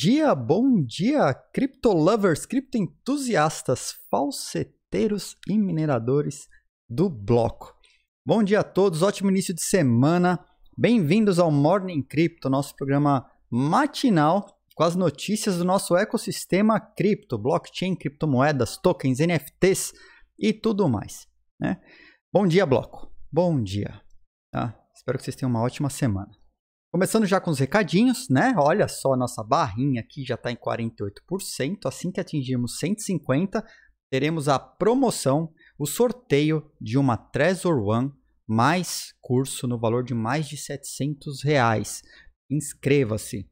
dia, bom dia, criptolovers, criptoentusiastas, falseteiros e mineradores do bloco. Bom dia a todos, ótimo início de semana. Bem-vindos ao Morning Crypto, nosso programa matinal com as notícias do nosso ecossistema cripto, blockchain, criptomoedas, tokens, NFTs e tudo mais. Né? Bom dia, bloco. Bom dia. Tá? Espero que vocês tenham uma ótima semana. Começando já com os recadinhos, né? Olha só, nossa barrinha aqui já está em 48%. Assim que atingirmos 150, teremos a promoção, o sorteio de uma Trezor One mais curso no valor de mais de 700 reais. Inscreva-se.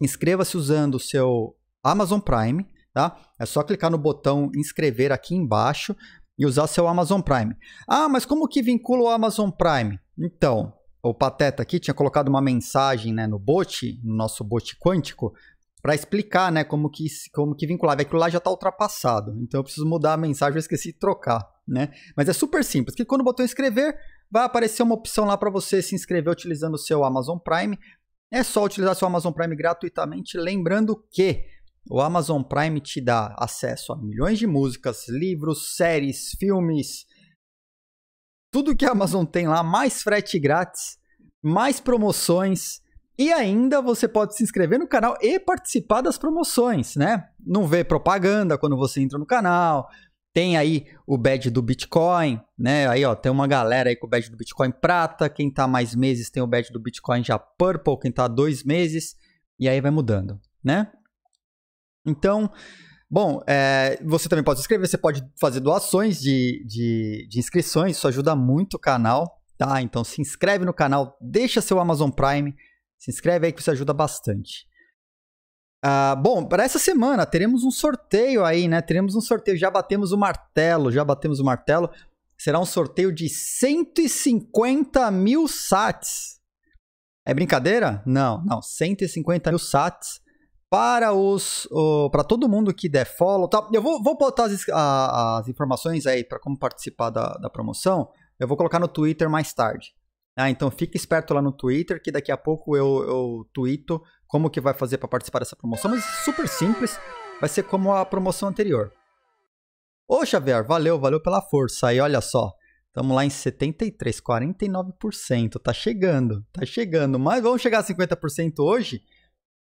Inscreva-se usando o seu Amazon Prime, tá? É só clicar no botão inscrever aqui embaixo e usar seu Amazon Prime. Ah, mas como que vincula o Amazon Prime? Então, o Pateta aqui tinha colocado uma mensagem né, no bot, no nosso bot quântico, para explicar né, como, que, como que vinculava. Aquilo é lá já está ultrapassado, então eu preciso mudar a mensagem, eu esqueci de trocar. Né? Mas é super simples, que quando o botão inscrever, vai aparecer uma opção lá para você se inscrever utilizando o seu Amazon Prime. É só utilizar seu Amazon Prime gratuitamente, lembrando que o Amazon Prime te dá acesso a milhões de músicas, livros, séries, filmes, tudo que a Amazon tem lá, mais frete grátis, mais promoções. E ainda você pode se inscrever no canal e participar das promoções, né? Não vê propaganda quando você entra no canal. Tem aí o badge do Bitcoin, né? Aí, ó, tem uma galera aí com o badge do Bitcoin prata. Quem tá mais meses tem o badge do Bitcoin já purple. Quem tá dois meses. E aí vai mudando, né? Então, Bom, é, você também pode se inscrever, você pode fazer doações de, de, de inscrições, isso ajuda muito o canal, tá? Então se inscreve no canal, deixa seu Amazon Prime, se inscreve aí que isso ajuda bastante. Ah, bom, para essa semana teremos um sorteio aí, né? Teremos um sorteio, já batemos o martelo, já batemos o martelo. Será um sorteio de 150 mil sats. É brincadeira? Não, não, 150 mil sats para os oh, para todo mundo que der follow tá? eu vou, vou botar as, a, as informações aí para como participar da, da promoção eu vou colocar no Twitter mais tarde tá? então fique esperto lá no Twitter que daqui a pouco eu, eu como que vai fazer para participar dessa promoção mas super simples vai ser como a promoção anterior Ô Xavier, valeu, valeu pela força aí, olha só Estamos lá em 73, 49%. Tá chegando, tá chegando. Mas vamos chegar a 50% hoje.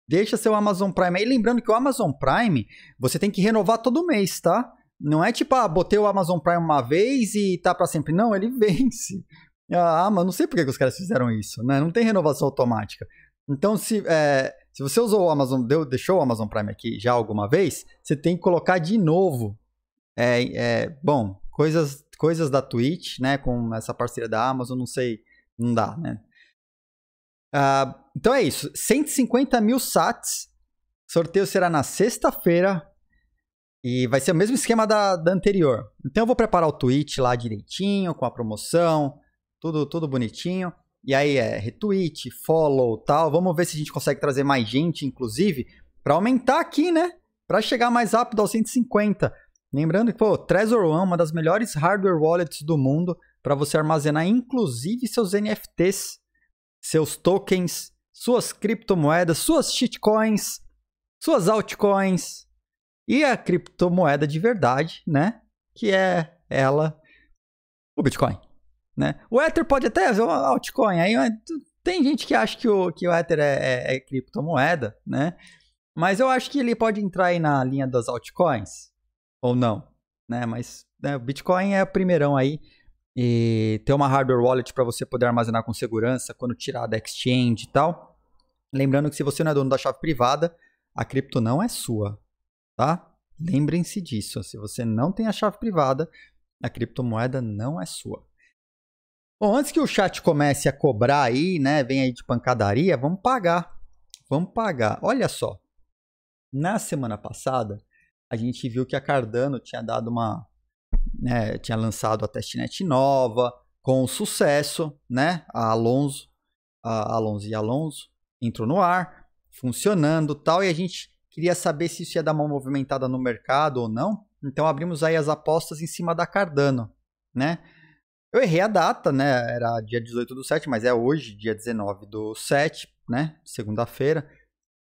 Deixa seu Amazon Prime. Aí lembrando que o Amazon Prime, você tem que renovar todo mês, tá? Não é tipo, ah, botei o Amazon Prime uma vez e tá para sempre. Não, ele vence. Ah, mas não sei por que, os caras fizeram isso, né? Não tem renovação automática. Então, se, é, se você usou o Amazon, deu, deixou o Amazon Prime aqui já alguma vez, você tem que colocar de novo. É, é, bom, coisas, coisas da Twitch, né? Com essa parceria da Amazon, não sei, não dá, né? Uh, então é isso. 150 mil sats. sorteio será na sexta-feira. E vai ser o mesmo esquema da, da anterior. Então eu vou preparar o tweet lá direitinho, com a promoção, tudo, tudo bonitinho. E aí é retweet, follow, tal. Vamos ver se a gente consegue trazer mais gente, inclusive, para aumentar aqui, né? Para chegar mais rápido aos 150. Lembrando que, pô, Trezor One, é uma das melhores hardware wallets do mundo para você armazenar inclusive seus NFTs seus tokens, suas criptomoedas, suas shitcoins, suas altcoins e a criptomoeda de verdade, né? Que é ela, o Bitcoin, né? O Ether pode até ser uma altcoin, aí tem gente que acha que o, que o Ether é, é, é criptomoeda, né? Mas eu acho que ele pode entrar aí na linha das altcoins, ou não, né? Mas né, o Bitcoin é o primeirão aí, e ter uma hardware wallet para você poder armazenar com segurança quando tirar da exchange e tal. Lembrando que se você não é dono da chave privada, a cripto não é sua, tá? Lembrem-se disso. Se você não tem a chave privada, a criptomoeda não é sua. Bom, antes que o chat comece a cobrar aí, né? Vem aí de pancadaria, vamos pagar. Vamos pagar. Olha só. Na semana passada, a gente viu que a Cardano tinha dado uma né, tinha lançado a testnet nova, com sucesso, né? A Alonso, a Alonso e Alonso entrou no ar, funcionando tal, e a gente queria saber se isso ia dar uma movimentada no mercado ou não. Então abrimos aí as apostas em cima da Cardano, né? Eu errei a data, né? Era dia 18 do 7, mas é hoje, dia 19 do 7, né? Segunda-feira.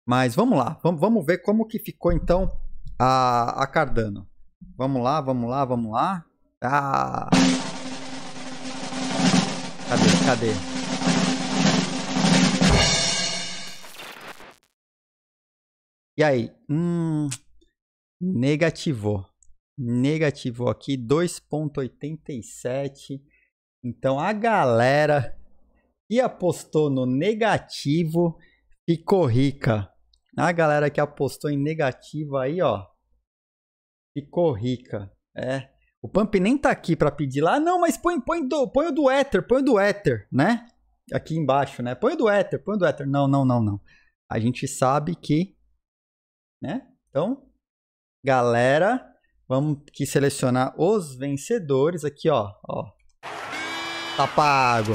Mas vamos lá, vamos, vamos ver como que ficou então a, a Cardano. Vamos lá, vamos lá, vamos lá. Ah! Cadê? Cadê? E aí? Hum, negativou. Negativou aqui 2.87. Então a galera que apostou no negativo ficou rica. A galera que apostou em negativo aí, ó, ficou rica. É. O Pump nem tá aqui para pedir lá, ah, não, mas põe, põe, do, põe o do Ether, põe o do Ether, né? Aqui embaixo, né? Põe o do Ether, põe o do Ether. Não, não, não, não. A gente sabe que, né? Então, galera, vamos aqui selecionar os vencedores aqui, ó, ó. Tá pago.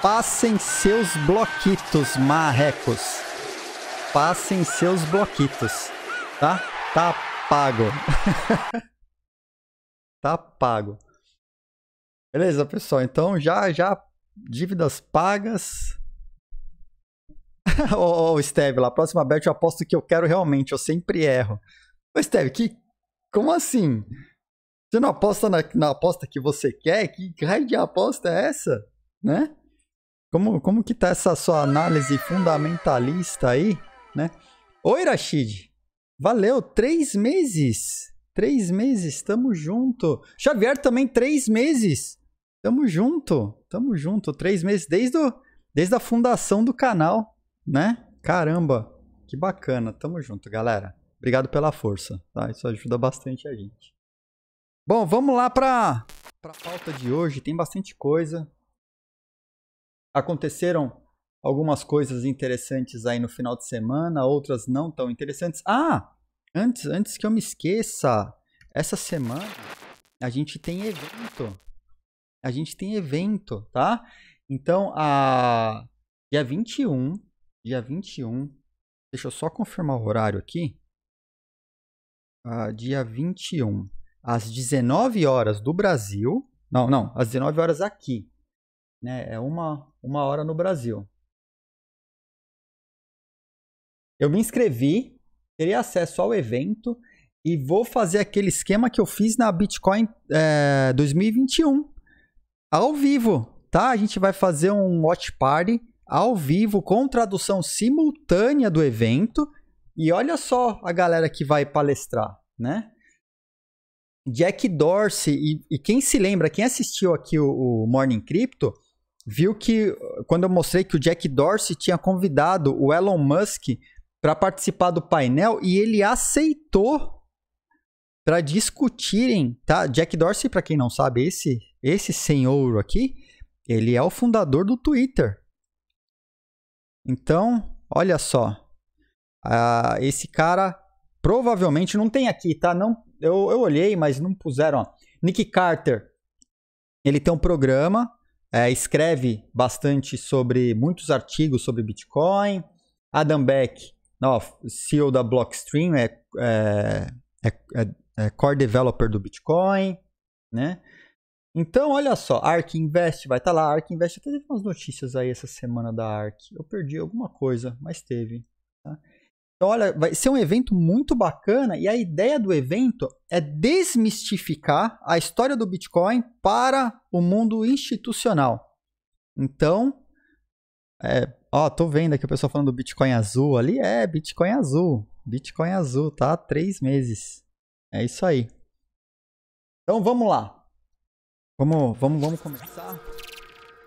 Passem seus bloquitos, marrecos. Passem seus bloquitos, tá? Tá pago. Tá pago. Beleza, pessoal. Então, já, já, dívidas pagas. Ô, oh, Steve, lá, próxima bet eu aposto que eu quero realmente, eu sempre erro. Ô, Steve, que, como assim? Você não aposta na, na aposta que você quer? Que raio de aposta é essa? Né? Como, como que tá essa sua análise fundamentalista aí, né? Oi, Rashid. Valeu, três meses. Três meses, tamo junto. Xavier também, três meses. Tamo junto, tamo junto. Três meses desde, o, desde a fundação do canal, né? Caramba, que bacana. Tamo junto, galera. Obrigado pela força, tá? Isso ajuda bastante a gente. Bom, vamos lá para a pauta de hoje. Tem bastante coisa. Aconteceram algumas coisas interessantes aí no final de semana, outras não tão interessantes. Ah, Antes, antes que eu me esqueça, essa semana a gente tem evento. A gente tem evento, tá? Então, a dia 21, dia 21, deixa eu só confirmar o horário aqui. Uh, dia 21, às 19 horas do Brasil. Não, não, às 19 horas aqui. Né? É uma, uma hora no Brasil. Eu me inscrevi teria acesso ao evento e vou fazer aquele esquema que eu fiz na Bitcoin é, eh, 2021 ao vivo, tá? A gente vai fazer um watch party ao vivo com tradução simultânea do evento e olha só a galera que vai palestrar, né? Jack Dorsey e, e quem se lembra, quem assistiu aqui o, o Morning Crypto, viu que quando eu mostrei que o Jack Dorsey tinha convidado o Elon Musk para participar do painel e ele aceitou para discutirem, tá? Jack Dorsey, para quem não sabe, esse esse senhor aqui, ele é o fundador do Twitter. Então, olha só, ah, esse cara provavelmente não tem aqui, tá? Não, eu, eu olhei, mas não puseram. Ó. Nick Carter, ele tem um programa, é, escreve bastante sobre muitos artigos sobre Bitcoin. Adam Beck não, CEO da Blockstream é, é, é, é, é core developer do Bitcoin, né? Então, olha só, Ark Invest vai estar tá lá. Ark Invest até teve umas notícias aí essa semana da Ark. Eu perdi alguma coisa, mas teve. Tá? Então, olha, vai ser um evento muito bacana e a ideia do evento é desmistificar a história do Bitcoin para o mundo institucional. Então, é, Ó, tô vendo aqui o pessoal falando do Bitcoin azul ali. É, Bitcoin azul. Bitcoin azul, tá? três meses. É isso aí. Então vamos lá. Vamos, vamos, vamos começar.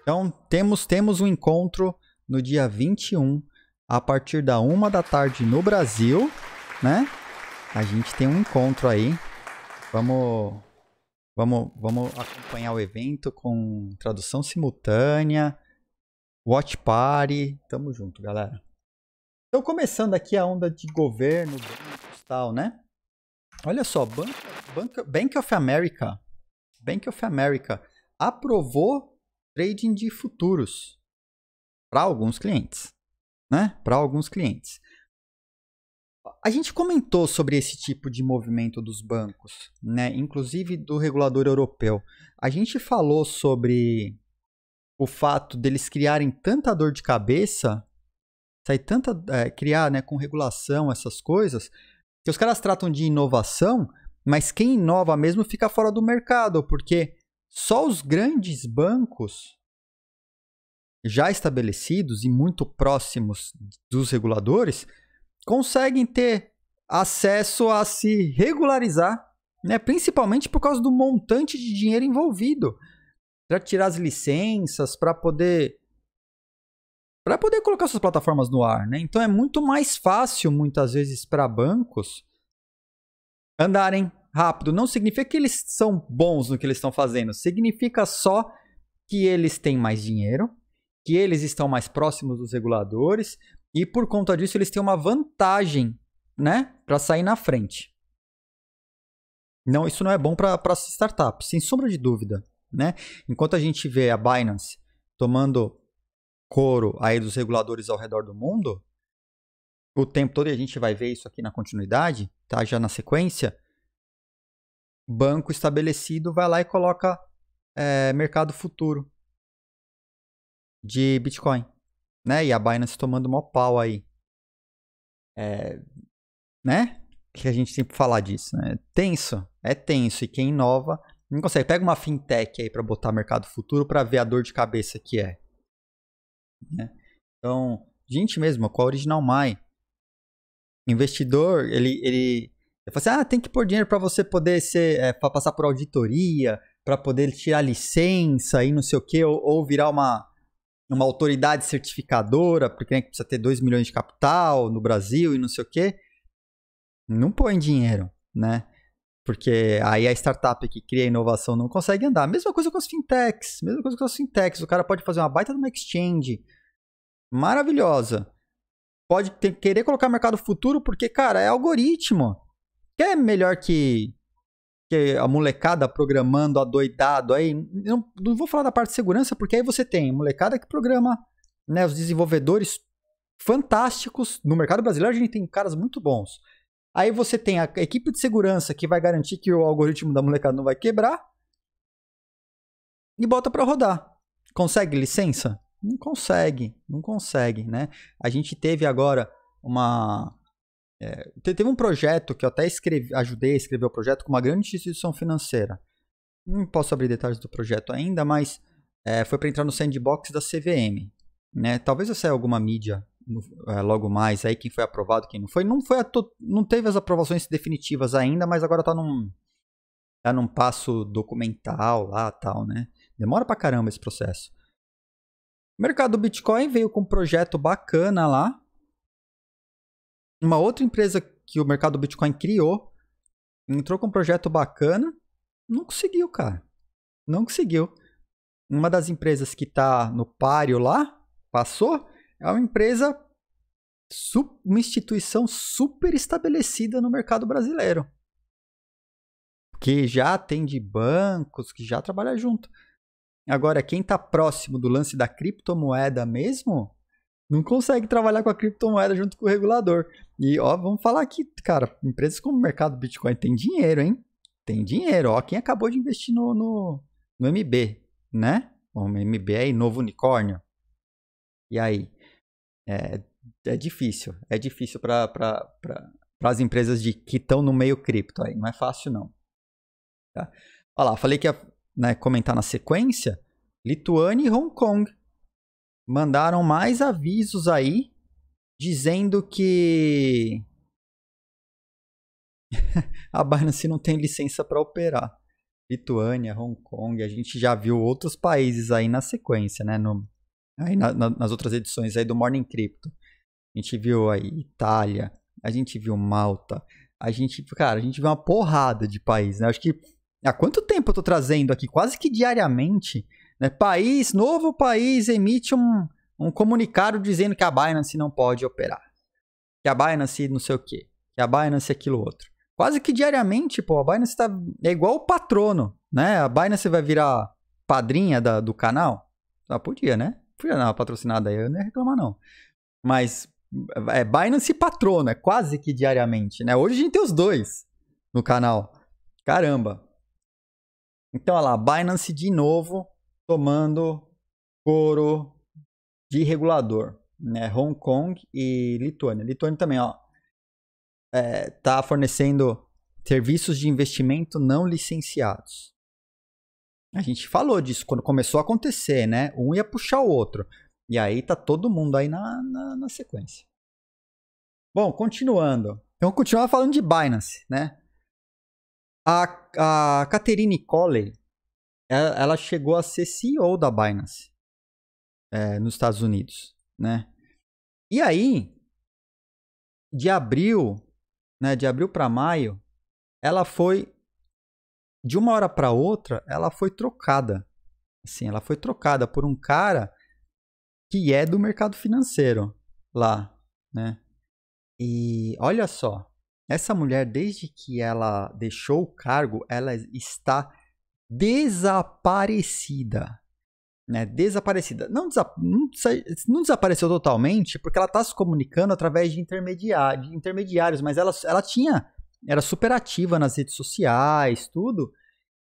Então temos, temos um encontro no dia 21, a partir da uma da tarde no Brasil, né? A gente tem um encontro aí. Vamos, vamos, vamos acompanhar o evento com tradução simultânea. Watch Party. Tamo junto, galera. Então, começando aqui a onda de governo, bancos e tal, né? Olha só, Bank, Bank, Bank of America. Bank of America aprovou trading de futuros para alguns clientes, né? Para alguns clientes. A gente comentou sobre esse tipo de movimento dos bancos, né? Inclusive do regulador europeu. A gente falou sobre o fato deles criarem tanta dor de cabeça, sair tanta é, criar, né, com regulação essas coisas, que os caras tratam de inovação, mas quem inova mesmo fica fora do mercado, porque só os grandes bancos já estabelecidos e muito próximos dos reguladores conseguem ter acesso a se regularizar, né? principalmente por causa do montante de dinheiro envolvido para tirar as licenças para poder para poder colocar suas plataformas no ar, né? Então é muito mais fácil muitas vezes para bancos andarem rápido. Não significa que eles são bons no que eles estão fazendo, significa só que eles têm mais dinheiro, que eles estão mais próximos dos reguladores e por conta disso eles têm uma vantagem, né, para sair na frente. Não, isso não é bom para startups, sem sombra de dúvida né? Enquanto a gente vê a Binance tomando coro aí dos reguladores ao redor do mundo, o tempo todo e a gente vai ver isso aqui na continuidade, tá? Já na sequência, banco estabelecido vai lá e coloca é, mercado futuro de Bitcoin, né? E a Binance tomando mó pau aí, é, né? Que a gente tem que falar disso, né? É tenso, é tenso e quem inova não consegue. Pega uma fintech aí para botar mercado futuro para ver a dor de cabeça que é. Né? Então, gente mesmo, com a Original My, investidor, ele, ele, ele fala assim, ah, tem que pôr dinheiro para você poder ser, é, para passar por auditoria, para poder tirar licença e não sei o quê, ou, ou virar uma, uma autoridade certificadora, porque né, precisa ter 2 milhões de capital no Brasil e não sei o quê. Não põe dinheiro, né? Porque aí a startup que cria inovação não consegue andar. Mesma coisa com as fintechs, mesma coisa com as fintechs. O cara pode fazer uma baita de uma exchange maravilhosa. Pode ter, querer colocar mercado futuro porque, cara, é algoritmo. Que é melhor que, que a molecada programando adoidado aí. Não, não vou falar da parte de segurança, porque aí você tem molecada que programa, né? Os desenvolvedores fantásticos. No mercado brasileiro a gente tem caras muito bons. Aí você tem a equipe de segurança que vai garantir que o algoritmo da molecada não vai quebrar e bota para rodar. Consegue licença? Não consegue, não consegue, né? A gente teve agora uma é, teve um projeto que eu até escrevi, ajudei a escrever o projeto com uma grande instituição financeira. Não posso abrir detalhes do projeto ainda, mas é, foi para entrar no sandbox da CVM. Né? Talvez eu saia é alguma mídia é, logo mais aí quem foi aprovado, quem não foi. Não, foi to... não teve as aprovações definitivas ainda, mas agora tá num, tá num passo documental lá tal, né? Demora pra caramba esse processo. O mercado Bitcoin veio com um projeto bacana lá. Uma outra empresa que o mercado Bitcoin criou entrou com um projeto bacana, não conseguiu, cara. Não conseguiu. Uma das empresas que tá no páreo lá passou, é uma empresa, uma instituição super estabelecida no mercado brasileiro. Que já atende bancos, que já trabalha junto. Agora, quem está próximo do lance da criptomoeda mesmo, não consegue trabalhar com a criptomoeda junto com o regulador. E ó, vamos falar aqui, cara, empresas como o mercado Bitcoin tem dinheiro, hein? Tem dinheiro. Ó, quem acabou de investir no, no, no MB, né? O MB é aí, novo unicórnio. E aí? É, é difícil, é difícil para as empresas de, que estão no meio cripto aí, não é fácil não. Tá? Olha lá, falei que ia né, comentar na sequência, Lituânia e Hong Kong mandaram mais avisos aí dizendo que a Binance não tem licença para operar. Lituânia, Hong Kong, a gente já viu outros países aí na sequência, né? No, aí na, na, nas outras edições aí do Morning Crypto. A gente viu aí Itália, a gente viu Malta, a gente, cara, a gente viu uma porrada de país, né? Acho que há quanto tempo eu tô trazendo aqui, quase que diariamente, né? País, novo país emite um, um comunicado dizendo que a Binance não pode operar. Que a Binance não sei o quê, que a Binance é aquilo outro. Quase que diariamente, pô, a Binance tá é igual o patrono, né? A Binance vai virar padrinha da, do canal? Ah, podia, né? Fui na patrocinada aí, eu não ia reclamar, não. Mas é, Binance patrona, né? quase que diariamente, né? Hoje a gente tem os dois no canal. Caramba. Então, olha lá, Binance de novo tomando couro de regulador, né? Hong Kong e Lituânia. Lituânia também, ó, é, tá fornecendo serviços de investimento não licenciados. A gente falou disso quando começou a acontecer, né? Um ia puxar o outro. E aí tá todo mundo aí na, na, na sequência. Bom, continuando. Então, continuar falando de Binance, né? A, a Catherine Coley, ela, é, ela chegou a ser CEO da Binance é, nos Estados Unidos, né? E aí, de abril, né, de abril para maio, ela foi de uma hora para outra, ela foi trocada. Assim, ela foi trocada por um cara que é do mercado financeiro lá, né? E olha só, essa mulher desde que ela deixou o cargo, ela está desaparecida. Né, desaparecida. Não, desa não, não, desapareceu totalmente, porque ela está se comunicando através de, intermediário, de intermediários, mas ela, ela tinha era super ativa nas redes sociais, tudo.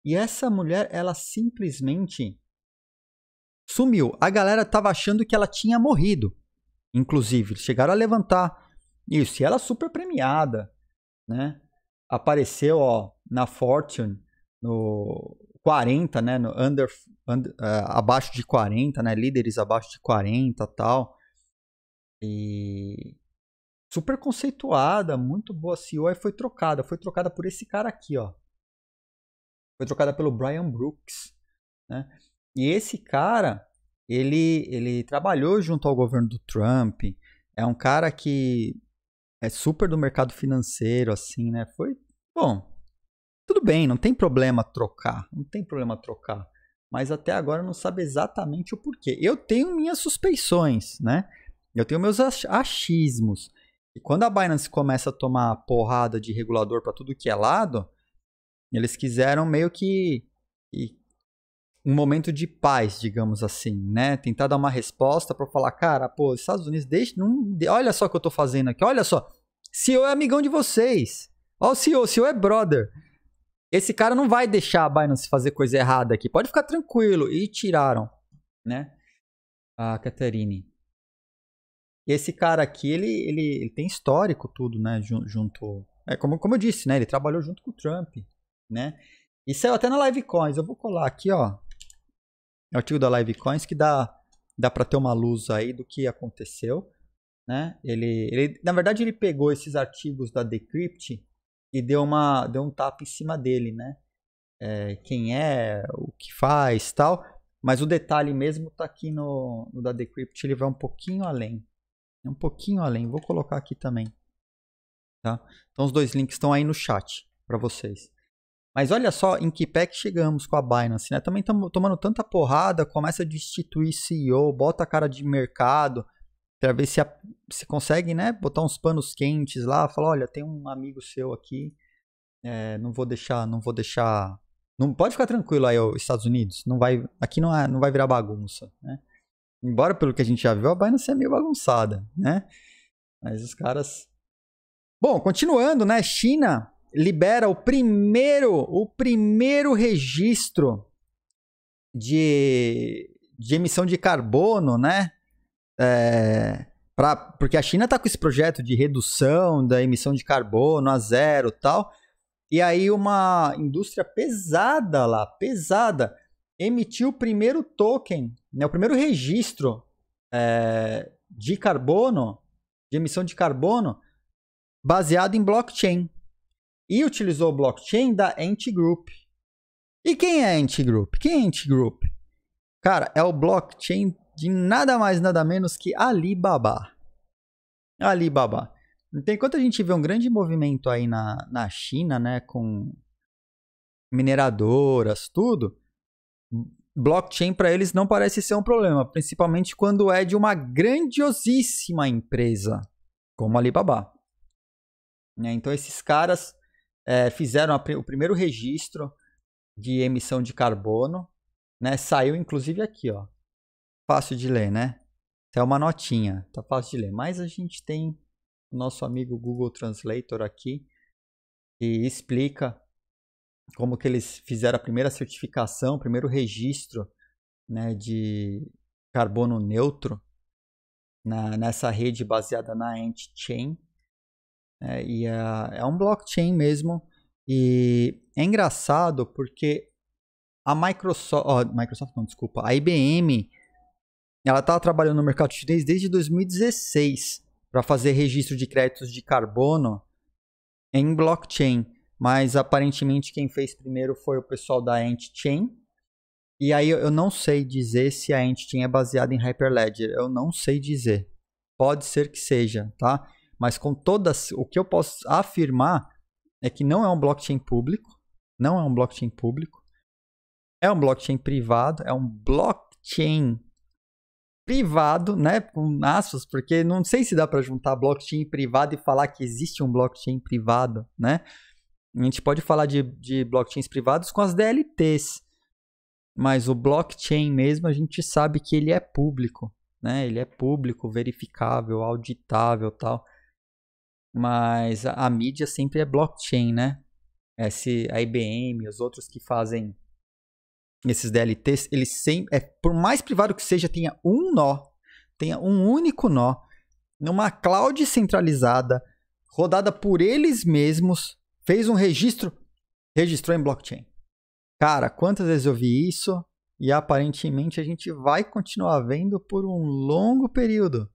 E essa mulher, ela simplesmente sumiu. A galera tava achando que ela tinha morrido. Inclusive, chegaram a levantar isso. E ela super premiada, né? Apareceu, ó, na Fortune, no 40, né? No under, under uh, abaixo de 40, né? Líderes abaixo de 40 tal. E super conceituada, muito boa CEO, aí foi trocada. Foi trocada por esse cara aqui, ó. Foi trocada pelo Brian Brooks, né? E esse cara, ele, ele trabalhou junto ao governo do Trump, é um cara que é super do mercado financeiro, assim, né? Foi, bom, tudo bem, não tem problema trocar, não tem problema trocar. Mas até agora não sabe exatamente o porquê. Eu tenho minhas suspeições, né? Eu tenho meus achismos. E quando a Binance começa a tomar porrada de regulador para tudo que é lado, eles quiseram meio que um momento de paz, digamos assim, né? Tentar dar uma resposta para falar, cara, pô, Estados Unidos, deixa, não, olha só o que eu tô fazendo aqui, olha só. CEO é amigão de vocês. Ó o CEO, CEO é brother. Esse cara não vai deixar a Binance fazer coisa errada aqui. Pode ficar tranquilo. E tiraram, né? A Caterine esse cara aqui, ele, ele, ele tem histórico tudo, né? Junto. É, como, como eu disse, né? Ele trabalhou junto com o Trump, né? E saiu até na Live Coins. Eu vou colar aqui, ó. É o artigo da Live Coins que dá, dá para ter uma luz aí do que aconteceu. Né? Ele, ele, na verdade, ele pegou esses artigos da Decrypt e deu, uma, deu um tapa em cima dele, né? É, quem é, o que faz tal. Mas o detalhe mesmo tá aqui no, no da Decrypt, ele vai um pouquinho além. É um pouquinho além. Vou colocar aqui também. Tá? Então os dois links estão aí no chat para vocês. Mas olha só em que pé que chegamos com a Binance, né? Também estamos tomando tanta porrada, começa a destituir CEO, bota a cara de mercado, para ver se, a, se consegue, né? Botar uns panos quentes lá, falar, olha, tem um amigo seu aqui, é, não vou deixar, não vou deixar, não pode ficar tranquilo aí, os Estados Unidos, não vai, aqui não, é, não vai virar bagunça, né? Embora pelo que a gente já viu, a Binance é meio bagunçada, né? Mas os caras. Bom, continuando, né? China libera o primeiro, o primeiro registro de, de emissão de carbono, né? É, pra, porque a China está com esse projeto de redução da emissão de carbono a zero tal. E aí uma indústria pesada lá, pesada, emitiu o primeiro token né, o primeiro registro é, de carbono, de emissão de carbono, baseado em blockchain. E utilizou o blockchain da Antigroup. E quem é Antigroup? Quem é Antigroup? Cara, é o blockchain de nada mais nada menos que Alibaba. Alibaba. Então, enquanto a gente vê um grande movimento aí na, na China, né, com mineradoras, tudo, blockchain para eles não parece ser um problema, principalmente quando é de uma grandiosíssima empresa como a Alibaba. Né, então esses caras é, fizeram a, o primeiro registro de emissão de carbono, né? Saiu inclusive aqui, ó. Fácil de ler, né? É uma notinha, tá fácil de ler. Mas a gente tem o nosso amigo Google Translator aqui que explica como que eles fizeram a primeira certificação, o primeiro registro né, de carbono neutro na, nessa rede baseada na Ant-Chain. É, né, e é, é um blockchain mesmo. E é engraçado porque a Microsoft, oh, Microsoft não, desculpa, a IBM, ela estava tá trabalhando no mercado chinês desde 2016 para fazer registro de créditos de carbono em blockchain mas aparentemente quem fez primeiro foi o pessoal da Antchain. E aí eu não sei dizer se a Antchain é baseada em Hyperledger, eu não sei dizer. Pode ser que seja, tá? Mas com todas, o que eu posso afirmar é que não é um blockchain público, não é um blockchain público. É um blockchain privado, é um blockchain privado, né, com aspas, porque não sei se dá para juntar blockchain privado e falar que existe um blockchain privado, né? A gente pode falar de, de blockchains privados com as DLTs, mas o blockchain mesmo a gente sabe que ele é público, né? Ele é público, verificável, auditável, tal. Mas a, a mídia sempre é blockchain, né? Esse, a IBM, os outros que fazem esses DLTs, eles sempre, é, por mais privado que seja, tenha um nó, tenha um único nó, numa cloud centralizada, rodada por eles mesmos, fez um registro, registrou em blockchain. Cara, quantas vezes eu vi isso? E aparentemente a gente vai continuar vendo por um longo período.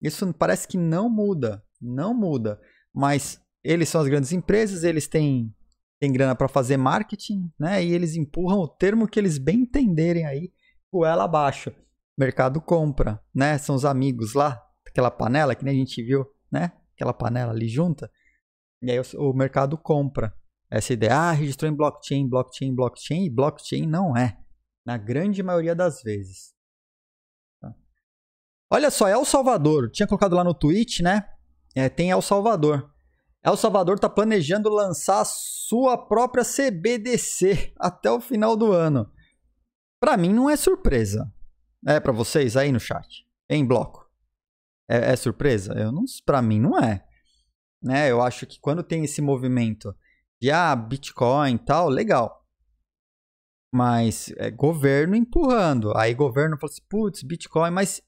Isso parece que não muda, não muda. Mas eles são as grandes empresas, eles têm, têm grana para fazer marketing, né? E eles empurram o termo que eles bem entenderem aí, o ela abaixo. Mercado compra, né? São os amigos lá, aquela panela que nem a gente viu, né? Aquela panela ali junta. E aí o, o mercado compra essa ideia. Ah, registrou em blockchain, blockchain, blockchain. E blockchain não é, na grande maioria das vezes. Tá. Olha só, El Salvador. Tinha colocado lá no tweet, né? É, tem El Salvador. El Salvador está planejando lançar a sua própria CBDC até o final do ano. Para mim não é surpresa. É para vocês aí no chat, em bloco. É, é surpresa? Eu não, para mim não é né? Eu acho que quando tem esse movimento de ah, Bitcoin e tal, legal. Mas é governo empurrando. Aí governo fala assim, putz, Bitcoin, mas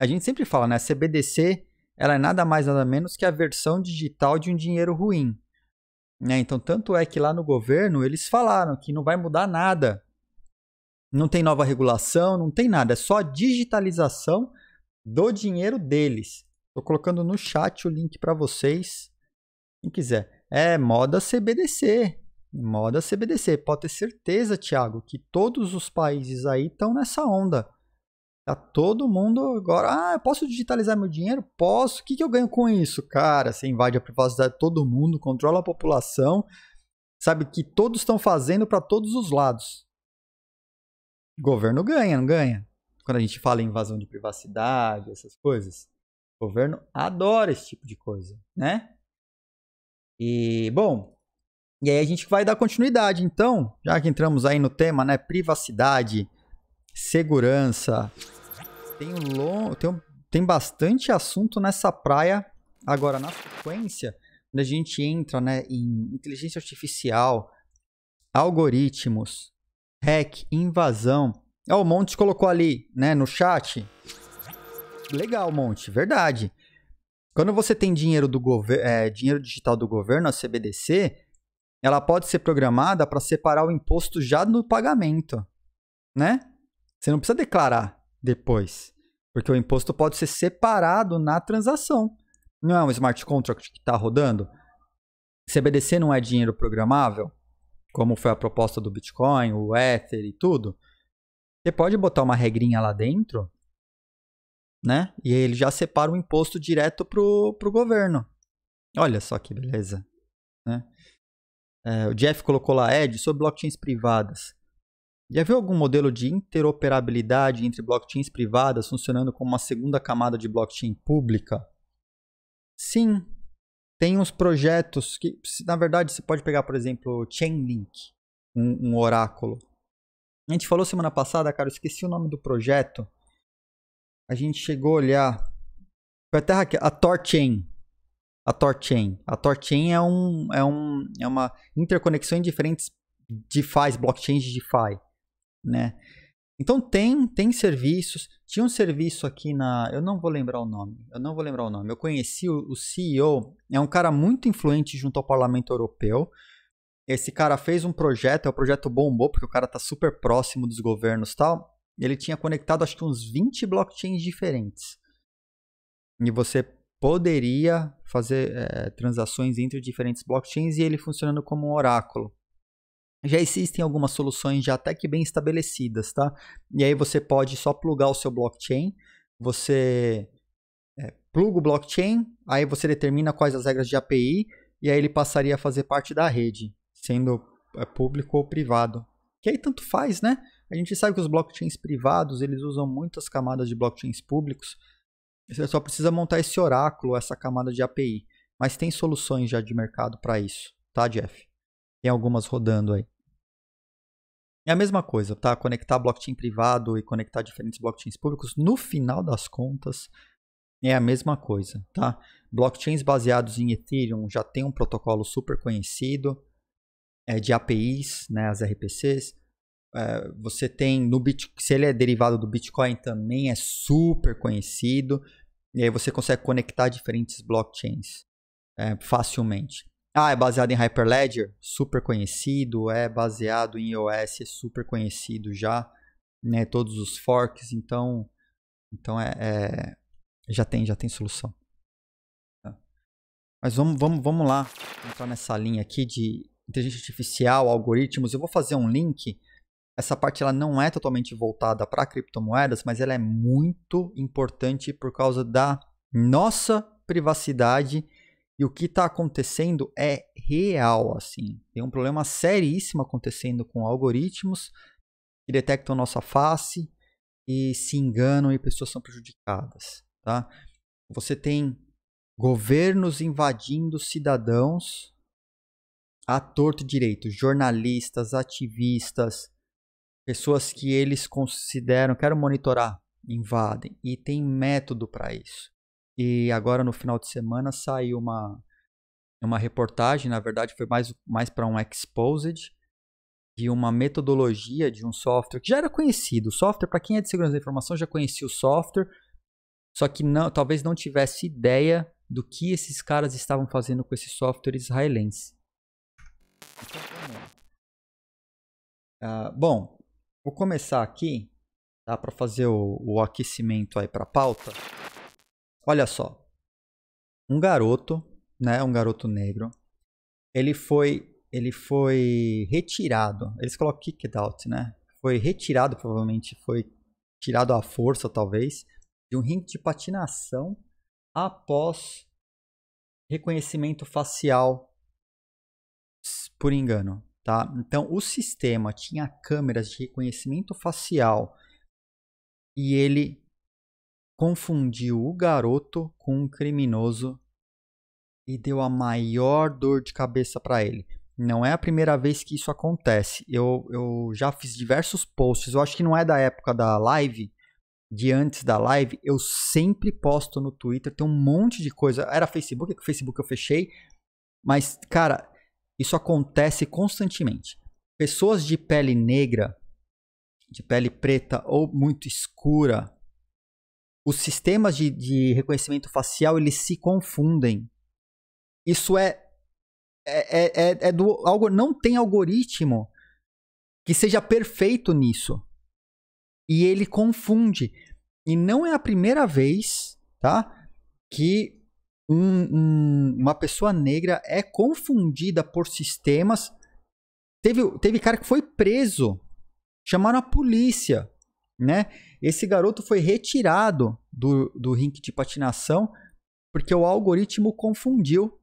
a gente sempre fala, né? A CBDC ela é nada mais nada menos que a versão digital de um dinheiro ruim. Né? Então, tanto é que lá no governo eles falaram que não vai mudar nada. Não tem nova regulação, não tem nada, é só a digitalização do dinheiro deles. Tô colocando no chat o link para vocês, quem quiser. É moda CBDC, moda CBDC. Pode ter certeza, Thiago, que todos os países aí estão nessa onda. Tá todo mundo agora. Ah, eu posso digitalizar meu dinheiro? Posso. O que, que eu ganho com isso? Cara, você invade a privacidade de todo mundo, controla a população. Sabe que todos estão fazendo para todos os lados. O governo ganha, não ganha? Quando a gente fala em invasão de privacidade, essas coisas. O governo adora esse tipo de coisa, né? E, bom, e aí a gente vai dar continuidade, então, já que entramos aí no tema, né? Privacidade, segurança. Tem, um long, tem, um, tem bastante assunto nessa praia. Agora, na sequência, quando a gente entra né, em inteligência artificial, algoritmos, hack, invasão. Ó, oh, o Montes colocou ali né, no chat legal, Monte, verdade. Quando você tem dinheiro do é, dinheiro digital do governo, a CBDC, ela pode ser programada para separar o imposto já no pagamento, né? Você não precisa declarar depois, porque o imposto pode ser separado na transação. Não é um smart contract que está rodando? CBDC não é dinheiro programável, como foi a proposta do Bitcoin, o Ether e tudo. Você pode botar uma regrinha lá dentro né? E ele já separa o imposto direto pro, pro governo. Olha só que beleza, né? É, o Jeff colocou lá, Ed, sobre blockchains privadas. Já viu algum modelo de interoperabilidade entre blockchains privadas funcionando como uma segunda camada de blockchain pública? Sim, tem uns projetos que, na verdade, você pode pegar, por exemplo, Chainlink, um, um oráculo. A gente falou semana passada, cara, eu esqueci o nome do projeto, a gente chegou a olhar. Foi até Raquel, a Torchain. A Torchain. A Torchain é, um, é, um, é uma interconexão em diferentes DeFi, blockchains de DeFi, né? Então tem, tem serviços. Tinha um serviço aqui na, eu não vou lembrar o nome. Eu não vou lembrar o nome. Eu conheci o, o CEO, é um cara muito influente junto ao Parlamento Europeu. Esse cara fez um projeto, é o um projeto bombou porque o cara tá super próximo dos governos, tal ele tinha conectado acho que uns 20 blockchains diferentes. E você poderia fazer é, transações entre diferentes blockchains e ele funcionando como um oráculo. Já existem algumas soluções já até que bem estabelecidas, tá? E aí você pode só plugar o seu blockchain, você é, pluga o blockchain, aí você determina quais as regras de API e aí ele passaria a fazer parte da rede, sendo eh, público ou privado. Que aí tanto faz, né? A gente sabe que os blockchains privados, eles usam muitas camadas de blockchains públicos. Você só precisa montar esse oráculo, essa camada de API. Mas tem soluções já de mercado para isso, tá, Jeff? Tem algumas rodando aí. É a mesma coisa, tá? Conectar blockchain privado e conectar diferentes blockchains públicos, no final das contas, é a mesma coisa, tá? Blockchains baseados em Ethereum já tem um protocolo super conhecido é, de APIs, né, as RPCs é, você tem no Bitcoin, se ele é derivado do Bitcoin, também é super conhecido. E aí você consegue conectar diferentes blockchains é, facilmente. Ah, é baseado em Hyperledger? Super conhecido. É baseado em iOS? É super conhecido já. Né, todos os forks, então, então é, é já tem já tem solução. Tá. Mas vamos, vamos, vamos lá entrar nessa linha aqui de inteligência artificial, algoritmos. Eu vou fazer um link essa parte ela não é totalmente voltada para criptomoedas, mas ela é muito importante por causa da nossa privacidade e o que está acontecendo é real, assim. Tem um problema seríssimo acontecendo com algoritmos que detectam nossa face e se enganam e pessoas são prejudicadas, tá? Você tem governos invadindo cidadãos a torto e direito, jornalistas, ativistas, pessoas que eles consideram, quero monitorar, invadem. E tem método para isso. E agora no final de semana saiu uma, uma reportagem, na verdade foi mais, mais para um exposed, de uma metodologia de um software que já era conhecido. O software, para quem é de segurança da informação, já conhecia o software, só que não, talvez não tivesse ideia do que esses caras estavam fazendo com esse software israelense. Uh, bom, Vou começar aqui, tá? Para fazer o, o aquecimento aí para a pauta. Olha só. Um garoto, né? Um garoto negro. Ele foi, ele foi retirado. Eles colocam kicked out, né? Foi retirado, provavelmente foi tirado à força, talvez, de um ringue de patinação após reconhecimento facial por engano. Tá? Então, o sistema tinha câmeras de reconhecimento facial e ele confundiu o garoto com um criminoso e deu a maior dor de cabeça para ele. Não é a primeira vez que isso acontece. Eu, eu já fiz diversos posts, eu acho que não é da época da live, de antes da live. Eu sempre posto no Twitter, tem um monte de coisa. Era Facebook, é que o Facebook eu fechei. Mas, cara, isso acontece constantemente. Pessoas de pele negra, de pele preta ou muito escura, os sistemas de, de reconhecimento facial eles se confundem. Isso é é, é, é, é do algo não tem algoritmo que seja perfeito nisso e ele confunde e não é a primeira vez tá que um, um, uma pessoa negra é confundida por sistemas. Teve, teve cara que foi preso, chamaram a polícia, né? Esse garoto foi retirado do, do rink de patinação porque o algoritmo confundiu,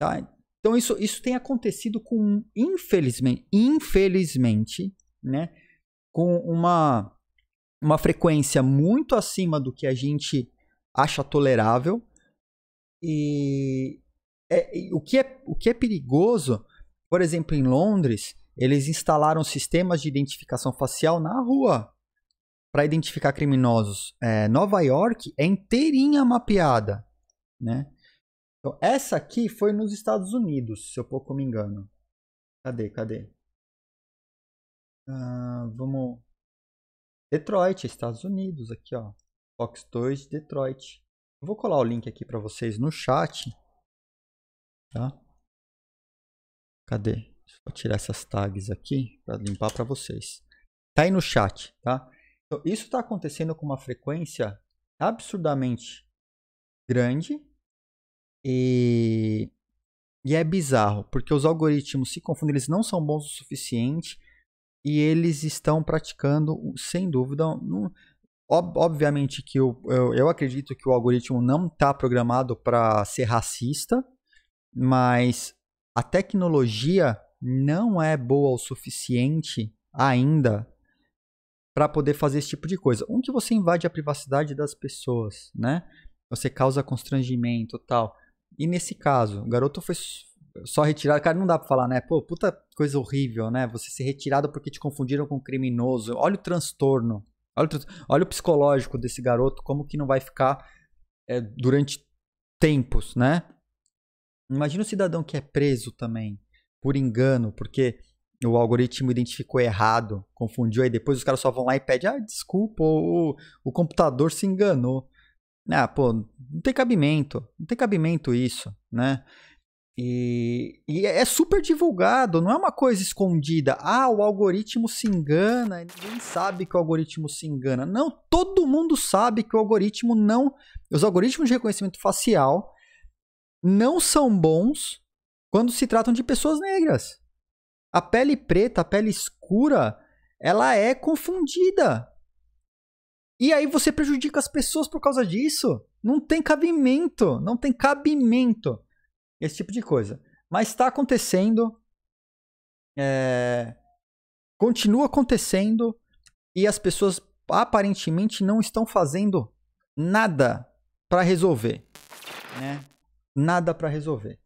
tá? Então isso, isso tem acontecido com, infelizmente, infelizmente, né? Com uma, uma frequência muito acima do que a gente acha tolerável, e é, o, que é, o que é perigoso, por exemplo, em Londres, eles instalaram sistemas de identificação facial na rua para identificar criminosos. É, Nova York é inteirinha mapeada, né? Então, essa aqui foi nos Estados Unidos, se eu pouco me engano. Cadê, cadê? Ah, vamos... Detroit, Estados Unidos, aqui, ó. Fox 2 Detroit. Eu vou colar o link aqui para vocês no chat. Tá? Cadê? Deixa eu tirar essas tags aqui para limpar para vocês. Tá aí no chat, tá? Então, isso está acontecendo com uma frequência absurdamente grande e, e é bizarro, porque os algoritmos se confundem, eles não são bons o suficiente e eles estão praticando, sem dúvida, não, Ob obviamente que eu, eu, eu, acredito que o algoritmo não está programado para ser racista, mas a tecnologia não é boa o suficiente ainda para poder fazer esse tipo de coisa. Um que você invade a privacidade das pessoas, né? Você causa constrangimento, tal. E nesse caso, o garoto foi só retirado. Cara, não dá pra falar, né? Pô, puta coisa horrível, né? Você ser retirado porque te confundiram com um criminoso. Olha o transtorno Olha, olha o psicológico desse garoto, como que não vai ficar é, durante tempos, né? Imagina o cidadão que é preso também por engano, porque o algoritmo identificou errado, confundiu, aí depois os caras só vão lá e pedem, ah, desculpa, o, o computador se enganou. Ah, pô, não tem cabimento, não tem cabimento isso, né? E, e, é, é super divulgado, não é uma coisa escondida. Ah, o algoritmo se engana, ninguém sabe que o algoritmo se engana. Não, todo mundo sabe que o algoritmo não. Os algoritmos de reconhecimento facial não são bons quando se tratam de pessoas negras. A pele preta, a pele escura, ela é confundida. E aí você prejudica as pessoas por causa disso. Não tem cabimento, não tem cabimento esse tipo de coisa. Mas está acontecendo, é, continua acontecendo e as pessoas aparentemente não estão fazendo nada para resolver, né? Nada para resolver.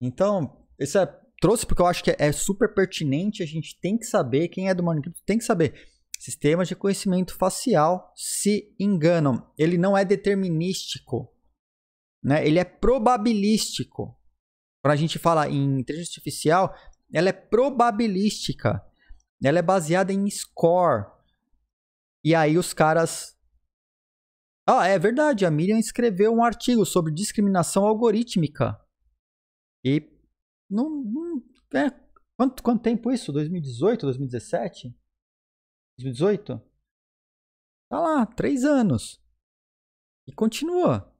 Então, isso é, trouxe porque eu acho que é, super pertinente. A gente tem que saber quem é do Morning Crypto tem que saber. Sistemas de conhecimento facial se enganam. Ele não é determinístico né? Ele é probabilístico. Quando a gente fala em inteligência artificial, ela é probabilística. Ela é baseada em score. E aí os caras. Ah, é verdade. A Miriam escreveu um artigo sobre discriminação algorítmica. E. Não. não é, quanto, quanto tempo isso? 2018, 2017? 2018? Tá lá, três anos. E continua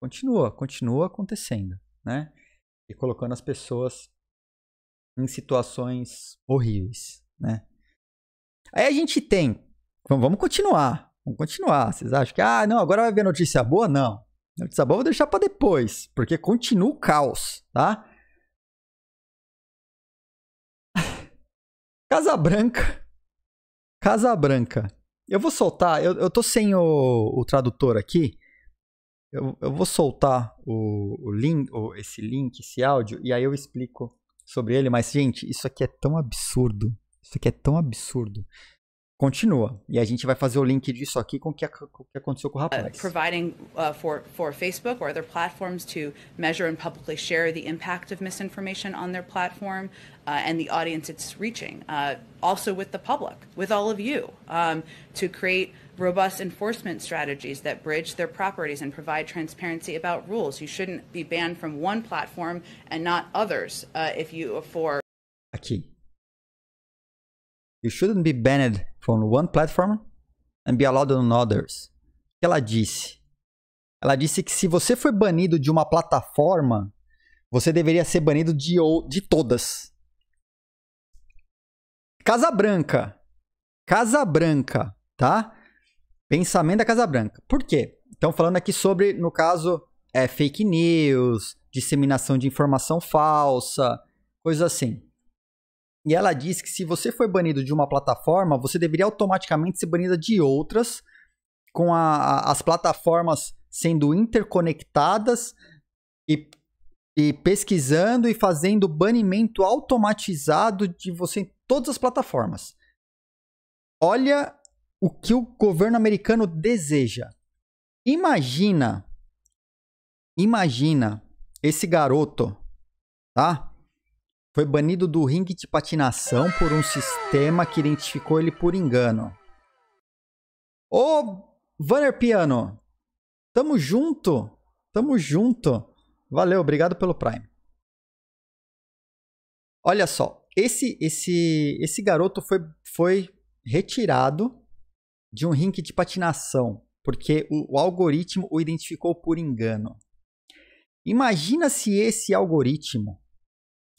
continua, continua acontecendo, né? E colocando as pessoas em situações horríveis, né? Aí a gente tem, vamos continuar, vamos continuar. Vocês acham que ah, não, agora vai ver notícia boa? Não. Notícia boa eu vou deixar para depois, porque continua o caos, tá? Casa Branca. Casa Branca. Eu vou soltar, eu, eu tô sem o, o tradutor aqui. Eu, eu vou soltar o, o link, o, esse link, esse áudio, e aí eu explico sobre ele. Mas, gente, isso aqui é tão absurdo. Isso aqui é tão absurdo continua. E a gente vai fazer o link disso aqui com o que, aconteceu com o uh, rapaz. Uh, providing uh, for, for Facebook or other platforms to measure and publicly share the impact of misinformation on their platform uh, and the audience it's reaching. Uh, also with the public, with all of you, um, to create robust enforcement strategies that bridge their properties and provide transparency about rules. You shouldn't be banned from one platform and not others uh, if you afford. Aqui. You shouldn't be banned from one platform and be allowed on others. O que ela disse? Ela disse que se você foi banido de uma plataforma, você deveria ser banido de, de todas. Casa Branca. Casa Branca, tá? Pensamento da Casa Branca. Por quê? Então, falando aqui sobre, no caso, é, fake news, disseminação de informação falsa, coisas assim. E ela diz que se você foi banido de uma plataforma, você deveria automaticamente ser banida de outras, com a, a, as plataformas sendo interconectadas e, e pesquisando e fazendo banimento automatizado de você em todas as plataformas. Olha o que o governo americano deseja. Imagina, imagina esse garoto, tá? Foi banido do ringue de patinação por um sistema que identificou ele por engano. Ô, Vanner Piano, tamo junto, tamo junto. Valeu, obrigado pelo Prime. Olha só, esse esse esse garoto foi foi retirado de um ringue de patinação porque o, o algoritmo o identificou por engano. Imagina se esse algoritmo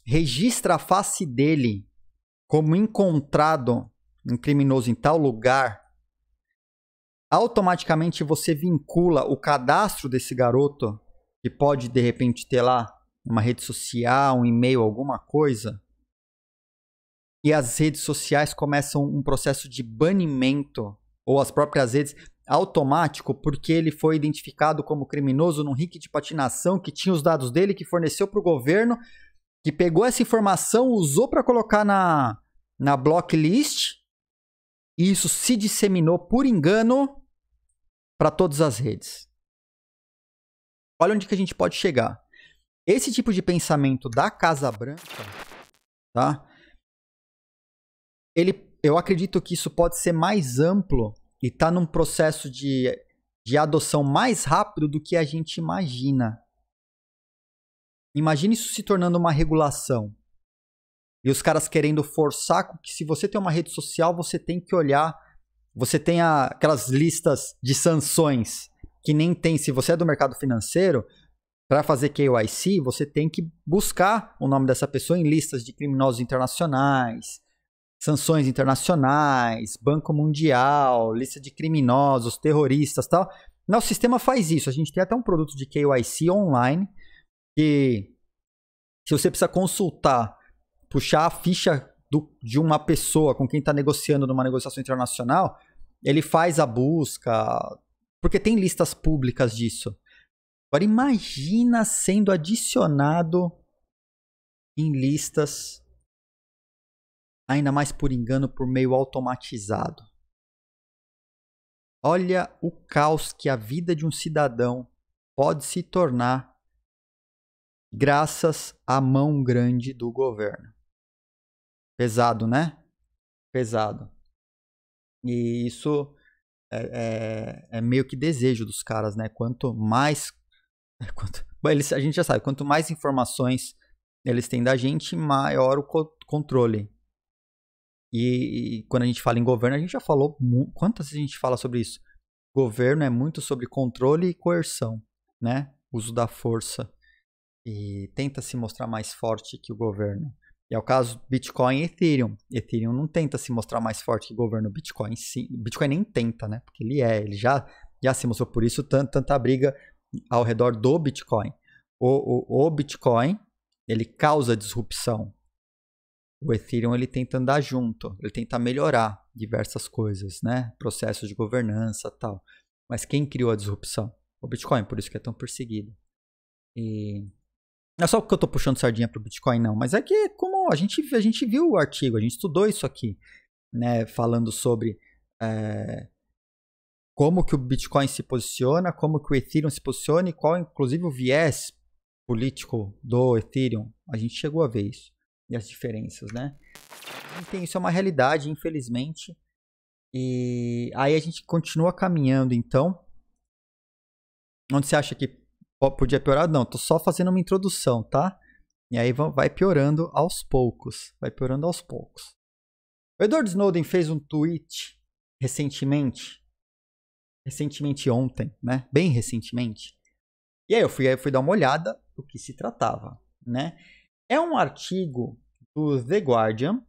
registra a face dele como encontrado um criminoso em tal lugar, automaticamente você vincula o cadastro desse garoto, que pode de repente ter lá uma rede social, um e-mail, alguma coisa, e as redes sociais começam um processo de banimento, ou as próprias redes, automático, porque ele foi identificado como criminoso num rick de patinação que tinha os dados dele, que forneceu para o governo, que pegou essa informação, usou para colocar na, na blocklist, e isso se disseminou por engano para todas as redes. Olha onde que a gente pode chegar. Esse tipo de pensamento da Casa Branca, tá? Ele, eu acredito que isso pode ser mais amplo e está num processo de, de adoção mais rápido do que a gente imagina. Imagine isso se tornando uma regulação. E os caras querendo forçar que se você tem uma rede social, você tem que olhar, você tem a, aquelas listas de sanções que nem tem, se você é do mercado financeiro, para fazer KYC, você tem que buscar o nome dessa pessoa em listas de criminosos internacionais, sanções internacionais, Banco Mundial, lista de criminosos, terroristas, tal. Nosso sistema faz isso. A gente tem até um produto de KYC online que se você precisa consultar, puxar a ficha do, de uma pessoa com quem está negociando numa negociação internacional, ele faz a busca, porque tem listas públicas disso. Agora imagina sendo adicionado em listas, ainda mais por engano, por meio automatizado. Olha o caos que a vida de um cidadão pode se tornar graças à mão grande do governo. Pesado, né? Pesado. E isso é, é, é meio que desejo dos caras, né? Quanto mais. Quanto, eles, a gente já sabe, quanto mais informações eles têm da gente, maior o co controle. E, e, quando a gente fala em governo, a gente já falou. Quantas vezes a gente fala sobre isso? Governo é muito sobre controle e coerção, né? Uso da força e tenta se mostrar mais forte que o governo. E é o caso Bitcoin e Ethereum. Ethereum não tenta se mostrar mais forte que o governo Bitcoin. Sim, Bitcoin nem tenta, né? Porque ele é, ele já, já se mostrou por isso tanta briga ao redor do Bitcoin. O, o, o Bitcoin, ele causa disrupção. O Ethereum, ele tenta andar junto. Ele tenta melhorar diversas coisas, né? Processos de governança tal. Mas quem criou a disrupção? O Bitcoin, por isso que é tão perseguido. E não é só porque eu tô puxando sardinha pro Bitcoin, não, mas é que como a gente, a gente viu o artigo, a gente estudou isso aqui, né? Falando sobre é, como que o Bitcoin se posiciona, como que o Ethereum se posiciona e qual, inclusive, o viés político do Ethereum. A gente chegou a ver isso e as diferenças, né? Então, isso é uma realidade, infelizmente. E aí a gente continua caminhando, então. Onde você acha que podia piorar? Não, tô só fazendo uma introdução, tá? E aí vai piorando aos poucos. Vai piorando aos poucos. O Edward Snowden fez um tweet recentemente. Recentemente ontem, né? Bem recentemente. E aí eu fui, aí eu fui dar uma olhada do que se tratava, né? É um artigo do The Guardian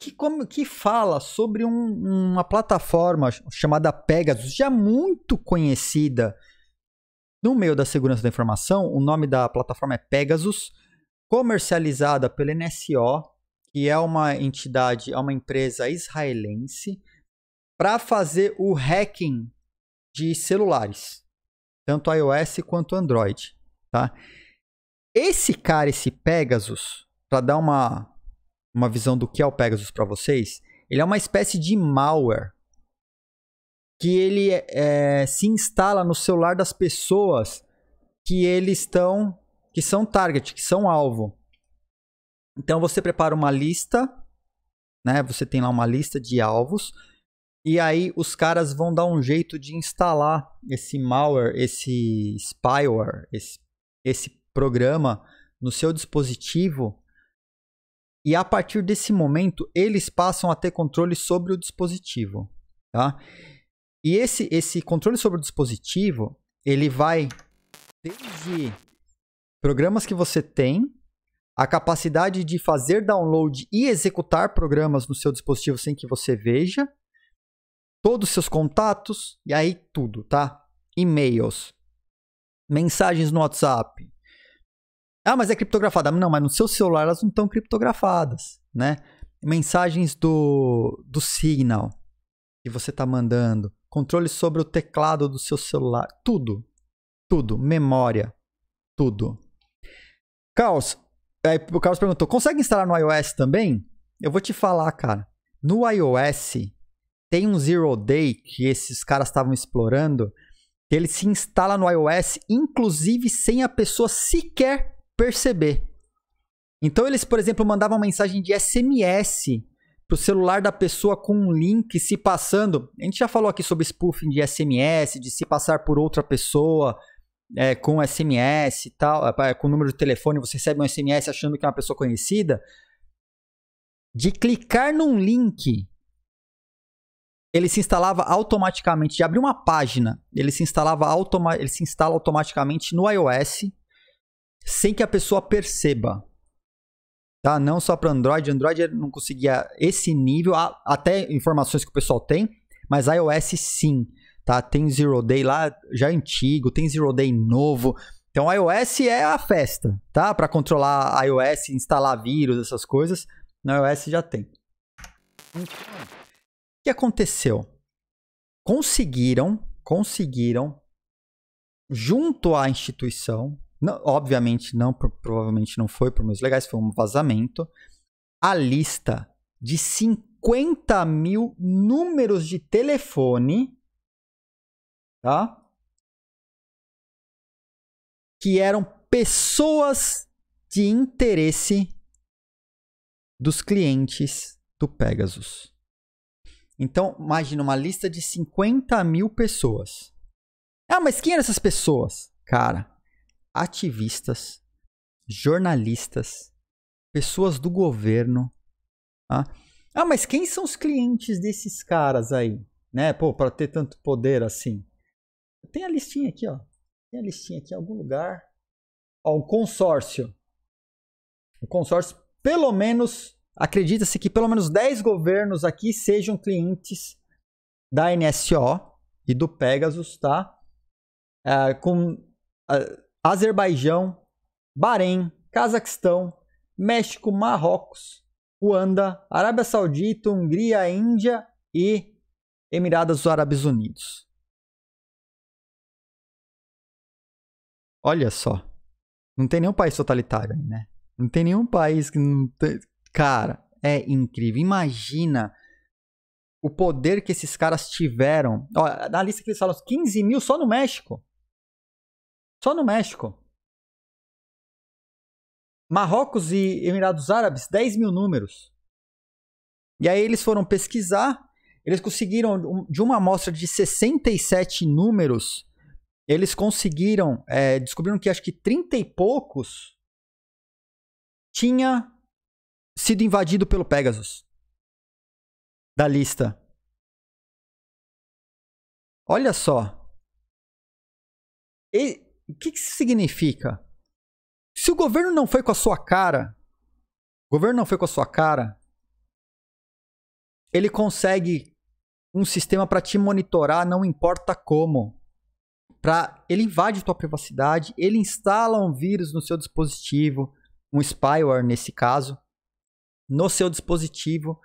que, como, que fala sobre um, uma plataforma chamada Pegasus, já muito conhecida no meio da segurança da informação, o nome da plataforma é Pegasus, comercializada pela NSO, que é uma entidade, é uma empresa israelense, para fazer o hacking de celulares, tanto iOS quanto Android, tá? Esse cara, esse Pegasus, para dar uma, uma visão do que é o Pegasus para vocês, ele é uma espécie de malware que ele é, se instala no celular das pessoas que eles estão, que são target, que são alvo. Então você prepara uma lista, né? Você tem lá uma lista de alvos e aí os caras vão dar um jeito de instalar esse malware, esse spyware, esse, esse programa no seu dispositivo. E a partir desse momento, eles passam a ter controle sobre o dispositivo, tá? E esse, esse controle sobre o dispositivo, ele vai desde programas que você tem, a capacidade de fazer download e executar programas no seu dispositivo sem que você veja, todos os seus contatos e aí tudo, tá? E-mails, mensagens no WhatsApp. Ah, mas é criptografada. Não, mas no seu celular elas não estão criptografadas, né? Mensagens do, do Signal que você está mandando controle sobre o teclado do seu celular, tudo, tudo, memória, tudo. Carlos, aí o Carlos perguntou: consegue instalar no iOS também? Eu vou te falar, cara. No iOS tem um zero day que esses caras estavam explorando, que ele se instala no iOS inclusive sem a pessoa sequer perceber. Então eles, por exemplo, mandavam mensagem de SMS para o celular da pessoa com um link se passando. A gente já falou aqui sobre spoofing de SMS, de se passar por outra pessoa é, com SMS e tal, é, é, com o número de telefone, você recebe um SMS achando que é uma pessoa conhecida. De clicar num link, ele se instalava automaticamente, de abrir uma página, ele se instalava automa ele se instala automaticamente no iOS sem que a pessoa perceba tá? Não só para Android, Android não conseguia esse nível, até informações que o pessoal tem, mas iOS sim, tá? Tem Zero Day lá já é antigo, tem Zero Day novo. Então iOS é a festa, tá? Para controlar iOS, instalar vírus, essas coisas, no iOS já tem. o que aconteceu? Conseguiram, conseguiram junto à instituição não, obviamente não, provavelmente não foi por meus legais, foi um vazamento. A lista de 50 mil números de telefone, tá? Que eram pessoas de interesse dos clientes do Pegasus. Então, imagina uma lista de 50 mil pessoas. Ah, mas quem eram essas pessoas? Cara, ativistas, jornalistas, pessoas do governo. Ah, ah mas quem são os clientes desses caras aí? Né? Pô, para ter tanto poder assim. Tem a listinha aqui, ó. Tem a listinha aqui em algum lugar. Ó, o consórcio. O consórcio, pelo menos, acredita-se que pelo menos 10 governos aqui sejam clientes da NSO e do Pegasus, tá? Ah, com ah, Azerbaijão, Bahrein, Cazaquistão, México, Marrocos, Ruanda, Arábia Saudita, Hungria, Índia e Emirados Árabes Unidos. Olha só. Não tem nenhum país totalitário aí, né? Não tem nenhum país que não tem... Cara, é incrível. Imagina o poder que esses caras tiveram. na lista que eles falam, 15 mil só no México. Só no México. Marrocos e Emirados Árabes, 10 mil números. E aí eles foram pesquisar, eles conseguiram, de uma amostra de 67 números, eles conseguiram, é, descobriram que acho que 30 e poucos tinha sido invadido pelo Pegasus. Da lista. Olha só. E o que, que isso significa? Se o governo não foi com a sua cara, o governo não foi com a sua cara, ele consegue um sistema para te monitorar, não importa como. Pra, ele invade tua privacidade, ele instala um vírus no seu dispositivo, um spyware nesse caso, no seu dispositivo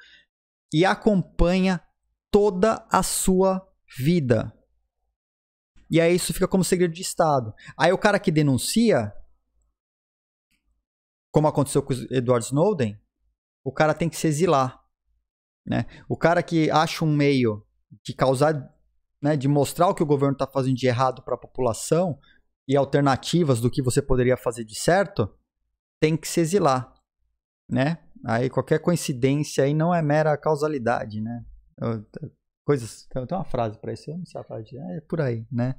e acompanha toda a sua vida. E aí isso fica como segredo de Estado. Aí o cara que denuncia, como aconteceu com o Edward Snowden, o cara tem que se exilar. Né? O cara que acha um meio de causar, né, de mostrar o que o governo está fazendo de errado para a população e alternativas do que você poderia fazer de certo, tem que se exilar. Né? Aí qualquer coincidência aí não é mera causalidade. Né? Eu, Coisas. Tem, tem uma frase para isso, eu não sei a frase. É por aí, né?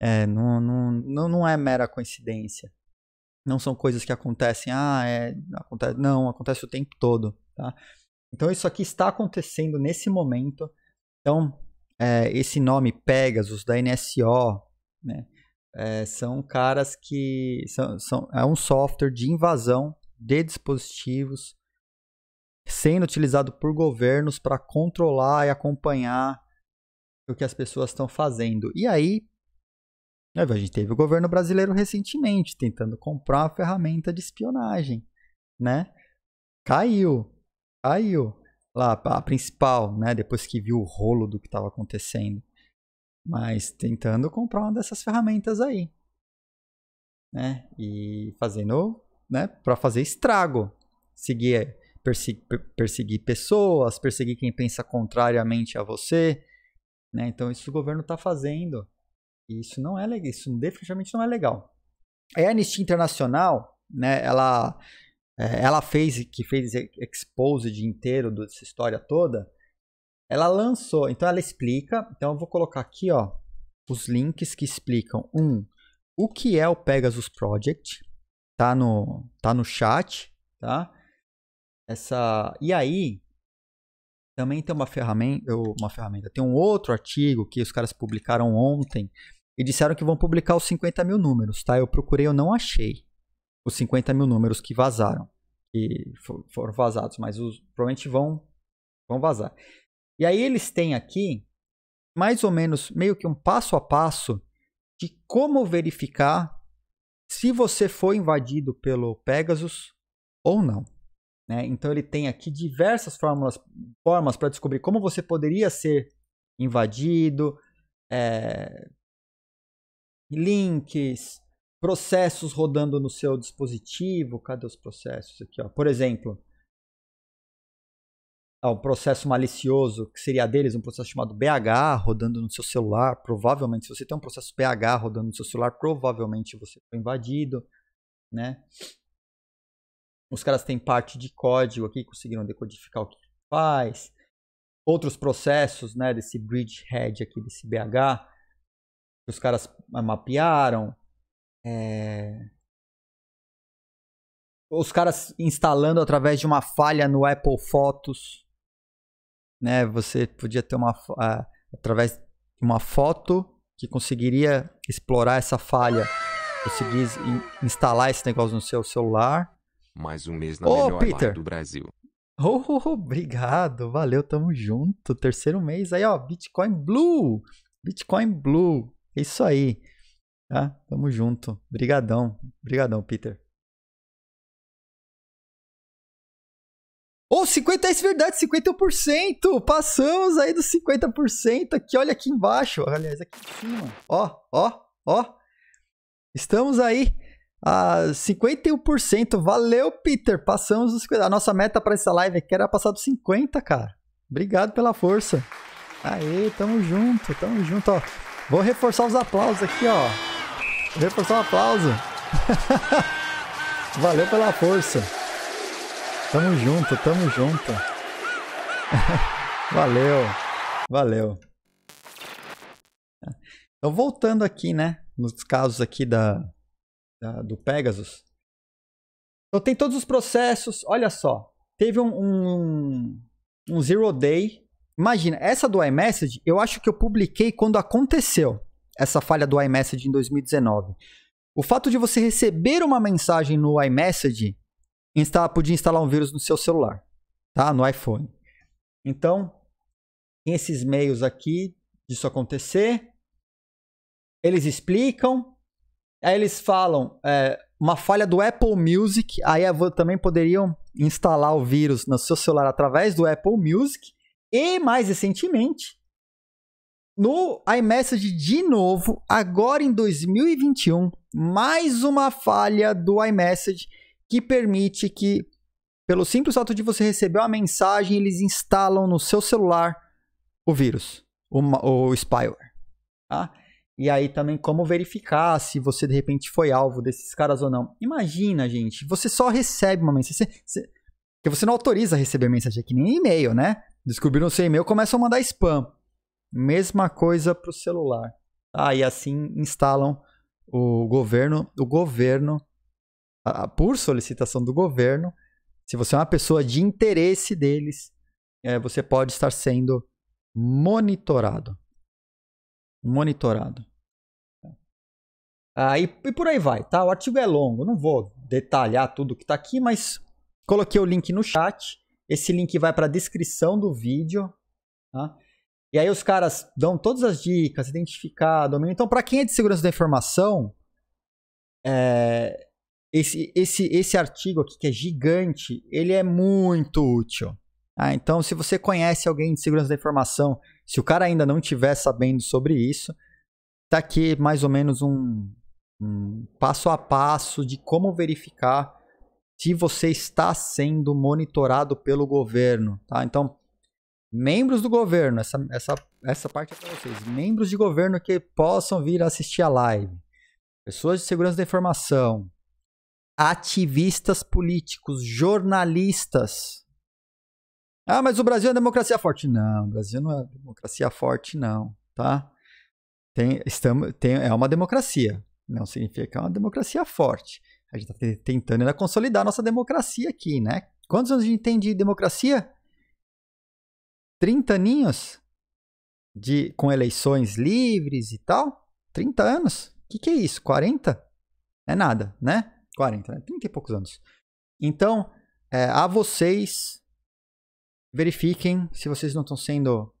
É, não, não, não, não é mera coincidência. Não são coisas que acontecem, ah, é, acontece, não, acontece o tempo todo, tá? Então isso aqui está acontecendo nesse momento. Então, é, esse nome Pegasus da NSO, né? É, são caras que são, são é um software de invasão de dispositivos sendo utilizado por governos para controlar e acompanhar o que as pessoas estão fazendo. E aí, né, a gente teve o governo brasileiro recentemente tentando comprar uma ferramenta de espionagem, né? Caiu, caiu lá a principal, né? Depois que viu o rolo do que estava acontecendo, mas tentando comprar uma dessas ferramentas aí, né? E fazendo, né? Para fazer estrago, seguir perseguir, pessoas, perseguir quem pensa contrariamente a você. Né? Então, isso o governo está fazendo. E isso não é legal, isso definitivamente não é legal. A Anistia Internacional, né, ela, é, ela fez, que fez expose de inteiro dessa história toda, ela lançou, então ela explica, então eu vou colocar aqui, ó, os links que explicam, um, o que é o Pegasus Project, tá no, tá no chat, tá? essa. E aí, também tem uma ferramenta, uma ferramenta, tem um outro artigo que os caras publicaram ontem e disseram que vão publicar os 50 mil números, tá? Eu procurei, eu não achei os 50 mil números que vazaram, que foram vazados, mas os, provavelmente vão, vão vazar. E aí eles têm aqui mais ou menos meio que um passo a passo de como verificar se você foi invadido pelo Pegasus ou não. Né? Então ele tem aqui diversas fórmulas, formas para descobrir como você poderia ser invadido, é, links, processos rodando no seu dispositivo. Cadê os processos aqui? Ó? Por exemplo, ó, ah, um processo malicioso, que seria deles um processo chamado BH rodando no seu celular. Provavelmente, se você tem um processo BH rodando no seu celular, provavelmente você foi invadido. Né? Os caras têm parte de código aqui, conseguiram decodificar o que faz. Outros processos, né, desse bridgehead aqui, desse BH, que os caras mapearam. É... Os caras instalando através de uma falha no Apple Fotos. Né, você podia ter uma... Uh, através de uma foto que conseguiria explorar essa falha, conseguir instalar esse negócio no seu celular mais um mês na Ô, melhor Peter. do Brasil. Oh, oh, obrigado, valeu, tamo junto. Terceiro mês aí, ó, Bitcoin Blue, Bitcoin Blue, é isso aí, tá? Tamo junto, brigadão, brigadão, Peter. Ou oh, 50 é verdade, 50%. Passamos aí dos 50% aqui, olha aqui embaixo. Aliás, aqui em cima. Ó, ó, ó. Estamos aí a 51%. Valeu, Peter. Passamos os... A nossa meta para essa live aqui era passar dos 50, cara. Obrigado pela força. Aê, tamo junto, tamo junto, ó. Vou reforçar os aplausos aqui, ó. Vou reforçar o um aplauso. Valeu pela força. Tamo junto, tamo junto. valeu. Valeu. Então voltando aqui, né, nos casos aqui da da, do Pegasus. Então tem todos os processos. Olha só, teve um, um, um zero day. Imagina, essa do iMessage, eu acho que eu publiquei quando aconteceu essa falha do iMessage em 2019. O fato de você receber uma mensagem no iMessage instala, podia instalar um vírus no seu celular, tá? No iPhone. Então, tem esses meios aqui disso acontecer. Eles explicam. Aí eles falam é, uma falha do Apple Music. Aí também poderiam instalar o vírus no seu celular através do Apple Music. E mais recentemente, no iMessage de novo, agora em 2021, mais uma falha do iMessage que permite que, pelo simples fato de você receber uma mensagem, eles instalam no seu celular o vírus, o, o spyware. Tá? E aí também como verificar se você de repente foi alvo desses caras ou não. Imagina, gente, você só recebe uma mensagem. Você, você, porque você não autoriza a receber mensagem aqui, é nem e-mail, né? Descobriram seu e-mail, começam a mandar spam. Mesma coisa pro celular. Ah, e assim instalam o governo. O governo, a, a, por solicitação do governo, se você é uma pessoa de interesse deles, é, você pode estar sendo monitorado. Monitorado. Ah, e, e, por aí vai, tá? O artigo é longo, não vou detalhar tudo que está aqui, mas coloquei o link no chat. Esse link vai para a descrição do vídeo, tá? E aí os caras dão todas as dicas, identificar, domínio. Então, para quem é de segurança da informação, é, esse, esse, esse artigo aqui, que é gigante, ele é muito útil. Ah, então, se você conhece alguém de segurança da informação, se o cara ainda não tiver sabendo sobre isso, tá aqui mais ou menos um, um passo a passo de como verificar se você está sendo monitorado pelo governo, tá? Então, membros do governo, essa, essa, essa parte é para vocês. Membros de governo que possam vir assistir a live. Pessoas de segurança da informação. Ativistas políticos, jornalistas. Ah, mas o Brasil é democracia forte. Não, o Brasil não é democracia forte, não, tá? Tem, estamos, tem, é uma democracia. Não significa que é uma democracia forte. A gente está tentando ainda consolidar a nossa democracia aqui, né? Quantos anos a gente tem de democracia? 30 aninhos? De, com eleições livres e tal? 30 anos? O que, que é isso? 40? É nada, né? 40, né? 30 e poucos anos. Então, é, a vocês, verifiquem se vocês não estão sendo,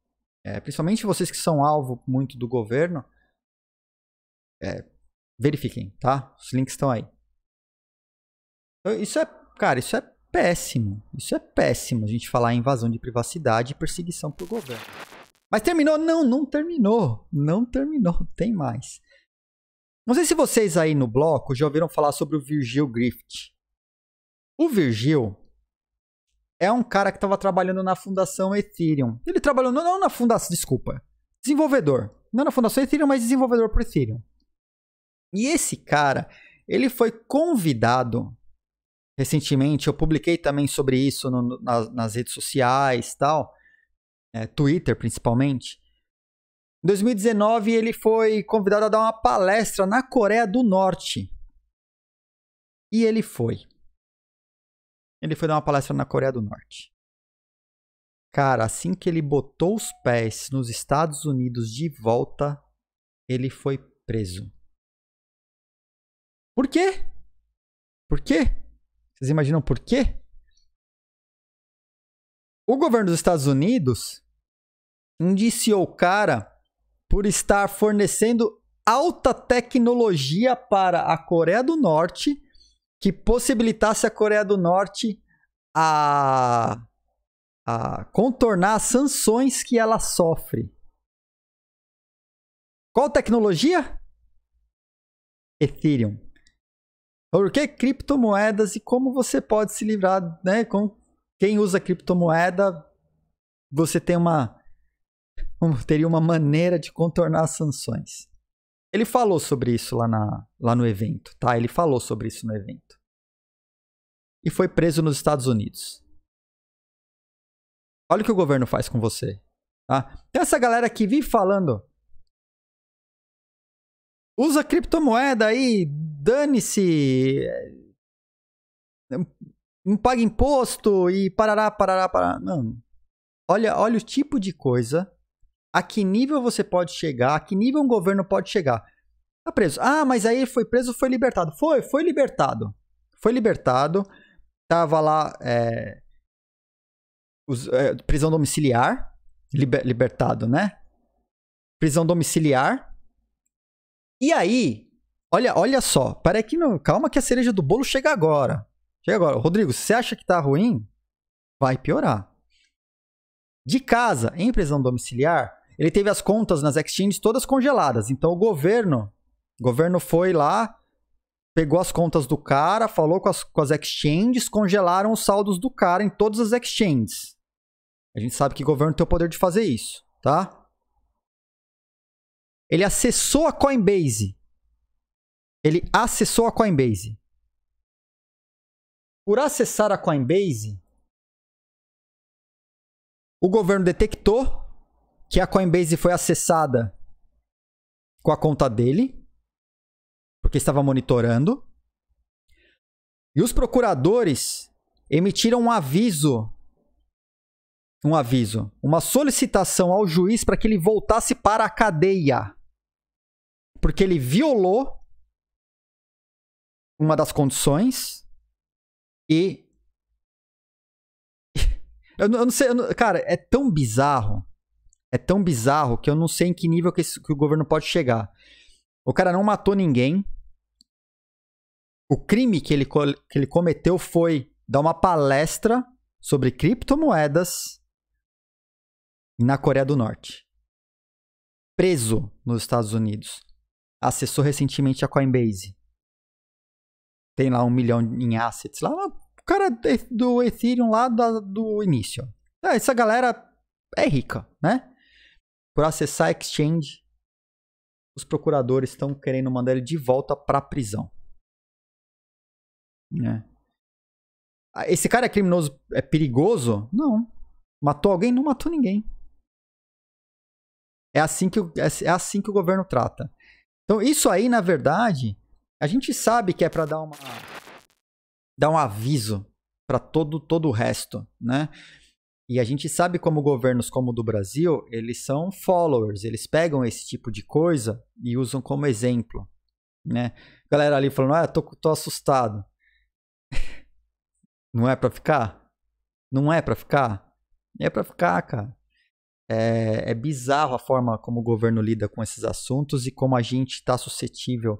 é, principalmente vocês que são alvo muito do governo, é, verifiquem, tá? Os links estão aí. Isso é, cara, isso é péssimo. Isso é péssimo a gente falar em invasão de privacidade e perseguição pro governo. Mas terminou? Não, não terminou. Não terminou, tem mais. Não sei se vocês aí no bloco já ouviram falar sobre o Virgil Griffith. O Virgil é um cara que estava trabalhando na fundação Ethereum. Ele trabalhou não, não na fundação, desculpa, desenvolvedor. Não na fundação Ethereum, mas desenvolvedor para Ethereum. E esse cara, ele foi convidado recentemente, eu publiquei também sobre isso no, nas, nas, redes sociais tal, é, Twitter principalmente. Em 2019, ele foi convidado a dar uma palestra na Coreia do Norte. E ele foi. Ele foi dar uma palestra na Coreia do Norte. Cara, assim que ele botou os pés nos Estados Unidos de volta, ele foi preso. Por quê? Por quê? Vocês imaginam por quê? O governo dos Estados Unidos indiciou o cara por estar fornecendo alta tecnologia para a Coreia do Norte que possibilitasse a Coreia do Norte a, a contornar as sanções que ela sofre. Qual tecnologia? Ethereum. Por que criptomoedas e como você pode se livrar, né? Com quem usa criptomoeda, você tem uma teria uma maneira de contornar as sanções. Ele falou sobre isso lá, na, lá no evento, tá? Ele falou sobre isso no evento. E foi preso nos Estados Unidos. Olha o que o governo faz com você, tá? Tem essa galera que vive falando, Usa criptomoeda aí, dane-se. Não paga imposto e parará, parará, parará. Não. Olha, olha o tipo de coisa, a que nível você pode chegar, a que nível um governo pode chegar. Tá preso. Ah, mas aí foi preso, foi libertado. Foi, foi libertado. Foi libertado. Tava lá é, os, é, prisão domiciliar. Liber, libertado, né? Prisão domiciliar e aí, olha, olha só, para que não, calma que a cereja do bolo chega agora. Chega agora. Rodrigo, você acha que tá ruim? Vai piorar. De casa, em prisão domiciliar, ele teve as contas nas exchanges todas congeladas. Então o governo, o governo foi lá, pegou as contas do cara, falou com as, com as exchanges, congelaram os saldos do cara em todas as exchanges. A gente sabe que o governo tem o poder de fazer isso, tá? Ele acessou a Coinbase. Ele acessou a Coinbase. Por acessar a Coinbase, o governo detectou que a Coinbase foi acessada com a conta dele, porque estava monitorando. E os procuradores emitiram um aviso, um aviso, uma solicitação ao juiz para que ele voltasse para a cadeia porque ele violou uma das condições e. eu, não, eu, não sei, eu não, cara, é tão bizarro. É tão bizarro que eu não sei em que nível que, esse, que o governo pode chegar. O cara não matou ninguém. O crime que ele, que ele cometeu foi dar uma palestra sobre criptomoedas na Coreia do Norte. Preso nos Estados Unidos acessou recentemente a Coinbase. Tem lá um milhão em assets lá. O cara é do Ethereum lá do, do início. Ah, essa galera é rica, né? Por acessar exchange, os procuradores estão querendo mandar ele de volta pra prisão. Né? Ah, esse cara é criminoso, é perigoso? Não. Matou alguém? Não matou ninguém. É assim que é, é assim que o governo trata. Então, isso aí, na verdade, a gente sabe que é para dar uma dar um aviso para todo todo o resto, né? E a gente sabe como governos como o do Brasil, eles são followers, eles pegam esse tipo de coisa e usam como exemplo, né? Galera ali falando, ah, tô, tô assustado. Não é para ficar? Não é para ficar? É para ficar, cara. É, é, bizarro a forma como o governo lida com esses assuntos e como a gente está suscetível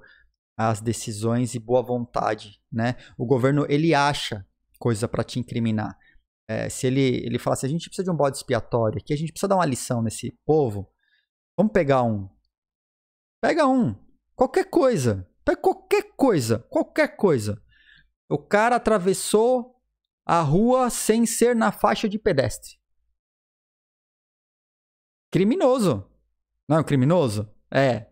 às decisões e boa vontade, né? O governo ele acha coisa para te incriminar. É, se ele ele fala assim, a gente precisa de um bode expiatório, que a gente precisa dar uma lição nesse povo, vamos pegar um, pega um, qualquer coisa, pega qualquer coisa, qualquer coisa. O cara atravessou a rua sem ser na faixa de pedestre criminoso. Não é um criminoso? É.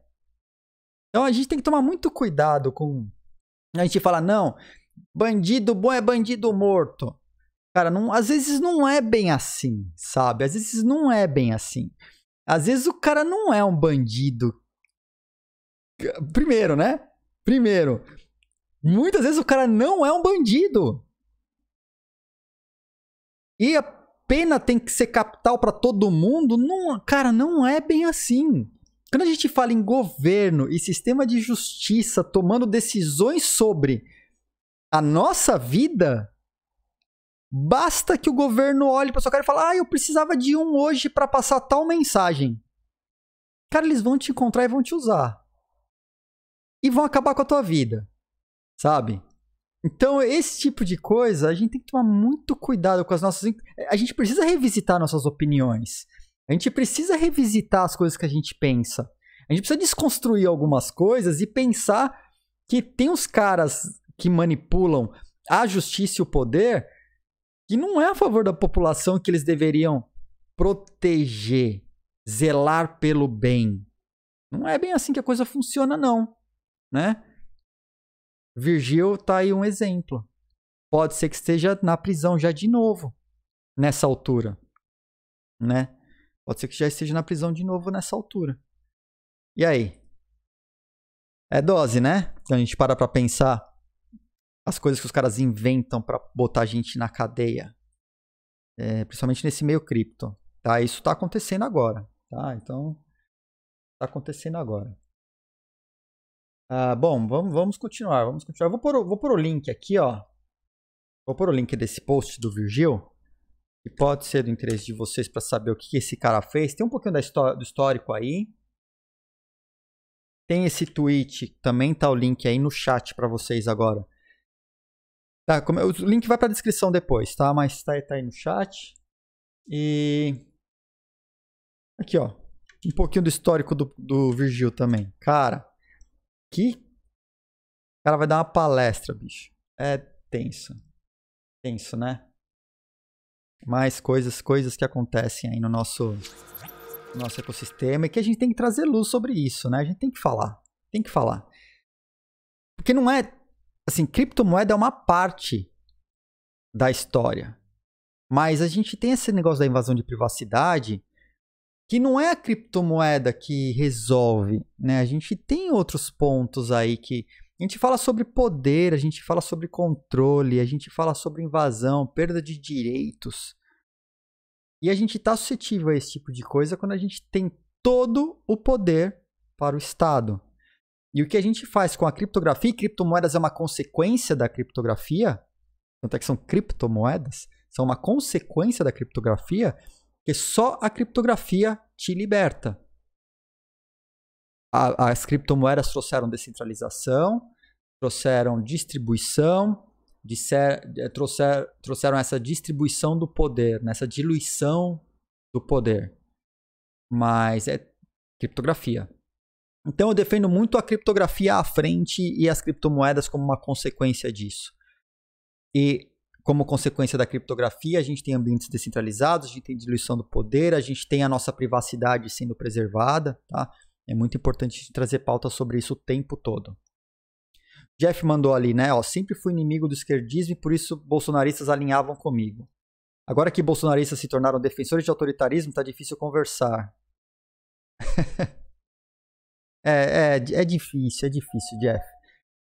Então a gente tem que tomar muito cuidado com. A gente fala, não, bandido bom é bandido morto. Cara, não, às vezes não é bem assim, sabe? Às vezes não é bem assim. Às vezes o cara não é um bandido. Primeiro, né? Primeiro, muitas vezes o cara não é um bandido. E a pena tem que ser capital para todo mundo, não, cara, não é bem assim. Quando a gente fala em governo e sistema de justiça tomando decisões sobre a nossa vida, basta que o governo olhe para sua cara e fale: "Ah, eu precisava de um hoje para passar tal mensagem". Cara, eles vão te encontrar e vão te usar. E vão acabar com a tua vida. Sabe? Então, esse tipo de coisa, a gente tem que tomar muito cuidado com as nossas. A gente precisa revisitar nossas opiniões. A gente precisa revisitar as coisas que a gente pensa. A gente precisa desconstruir algumas coisas e pensar que tem os caras que manipulam a justiça e o poder que não é a favor da população que eles deveriam proteger, zelar pelo bem. Não é bem assim que a coisa funciona, não. Né? Virgil tá aí um exemplo. Pode ser que esteja na prisão já de novo nessa altura, né? Pode ser que já esteja na prisão de novo nessa altura. E aí? É dose, né? Então a gente para para pensar as coisas que os caras inventam para botar a gente na cadeia. É, principalmente nesse meio cripto, tá? Isso tá acontecendo agora, tá? Então tá acontecendo agora. Ah, bom, vamos, vamos continuar, vamos continuar. Vou pôr, vou pôr o link aqui, ó. Vou pôr o link desse post do Virgil, que pode ser do interesse de vocês para saber o que esse cara fez. Tem um pouquinho da história, do histórico aí. Tem esse tweet, também tá o link aí no chat para vocês agora. Tá, como, o link vai para a descrição depois, tá? Mas tá, tá aí no chat. E aqui, ó, um pouquinho do histórico do, do Virgil também. Cara, que o cara vai dar uma palestra, bicho. É tenso. Tenso, né? Mais coisas, coisas que acontecem aí no nosso nosso ecossistema e que a gente tem que trazer luz sobre isso, né? A gente tem que falar. Tem que falar. Porque não é assim, criptomoeda é uma parte da história. Mas a gente tem esse negócio da invasão de privacidade que não é a criptomoeda que resolve, né? A gente tem outros pontos aí que a gente fala sobre poder, a gente fala sobre controle, a gente fala sobre invasão, perda de direitos. E a gente está suscetível a esse tipo de coisa quando a gente tem todo o poder para o Estado. E o que a gente faz com a criptografia, e criptomoedas é uma consequência da criptografia, tanto é que são criptomoedas, são uma consequência da criptografia, porque só a criptografia te liberta. A, as criptomoedas trouxeram descentralização, trouxeram distribuição, disser, eh, trouxer, trouxeram essa distribuição do poder, nessa né? diluição do poder. Mas é criptografia. Então eu defendo muito a criptografia à frente e as criptomoedas como uma consequência disso. E como consequência da criptografia, a gente tem ambientes descentralizados, a gente tem diluição do poder, a gente tem a nossa privacidade sendo preservada, tá? É muito importante trazer pauta sobre isso o tempo todo. Jeff mandou ali, né? Ó, sempre fui inimigo do esquerdismo e por isso bolsonaristas alinhavam comigo. Agora que bolsonaristas se tornaram defensores de autoritarismo, tá difícil conversar. é, é, é difícil, é difícil, Jeff.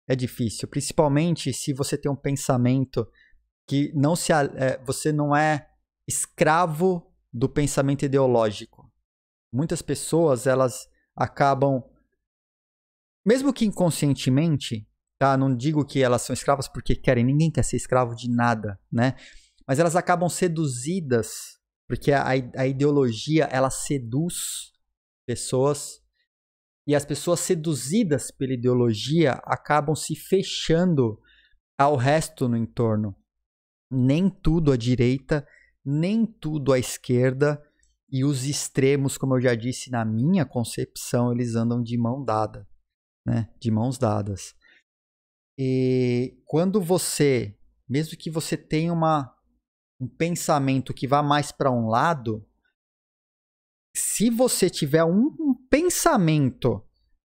É difícil, principalmente se você tem um pensamento que não se, é, você não é escravo do pensamento ideológico. Muitas pessoas elas acabam, mesmo que inconscientemente, tá? Não digo que elas são escravas porque querem, ninguém quer ser escravo de nada, né? Mas elas acabam seduzidas porque a, a ideologia ela seduz pessoas e as pessoas seduzidas pela ideologia acabam se fechando ao resto no entorno nem tudo à direita, nem tudo à esquerda, e os extremos, como eu já disse, na minha concepção, eles andam de mão dada, né? De mãos dadas. E quando você, mesmo que você tenha uma, um pensamento que vá mais para um lado, se você tiver um, um pensamento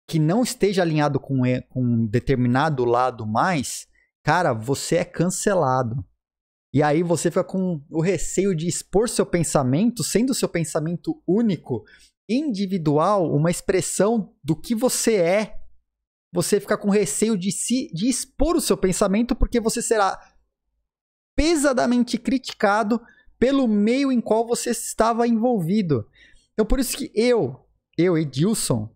que não esteja alinhado com, com um determinado lado mais, cara, você é cancelado. E aí você fica com o receio de expor seu pensamento, sendo seu pensamento único, individual, uma expressão do que você é. Você fica com receio de se de expor o seu pensamento porque você será pesadamente criticado pelo meio em qual você estava envolvido. Então por isso que eu, eu Edilson,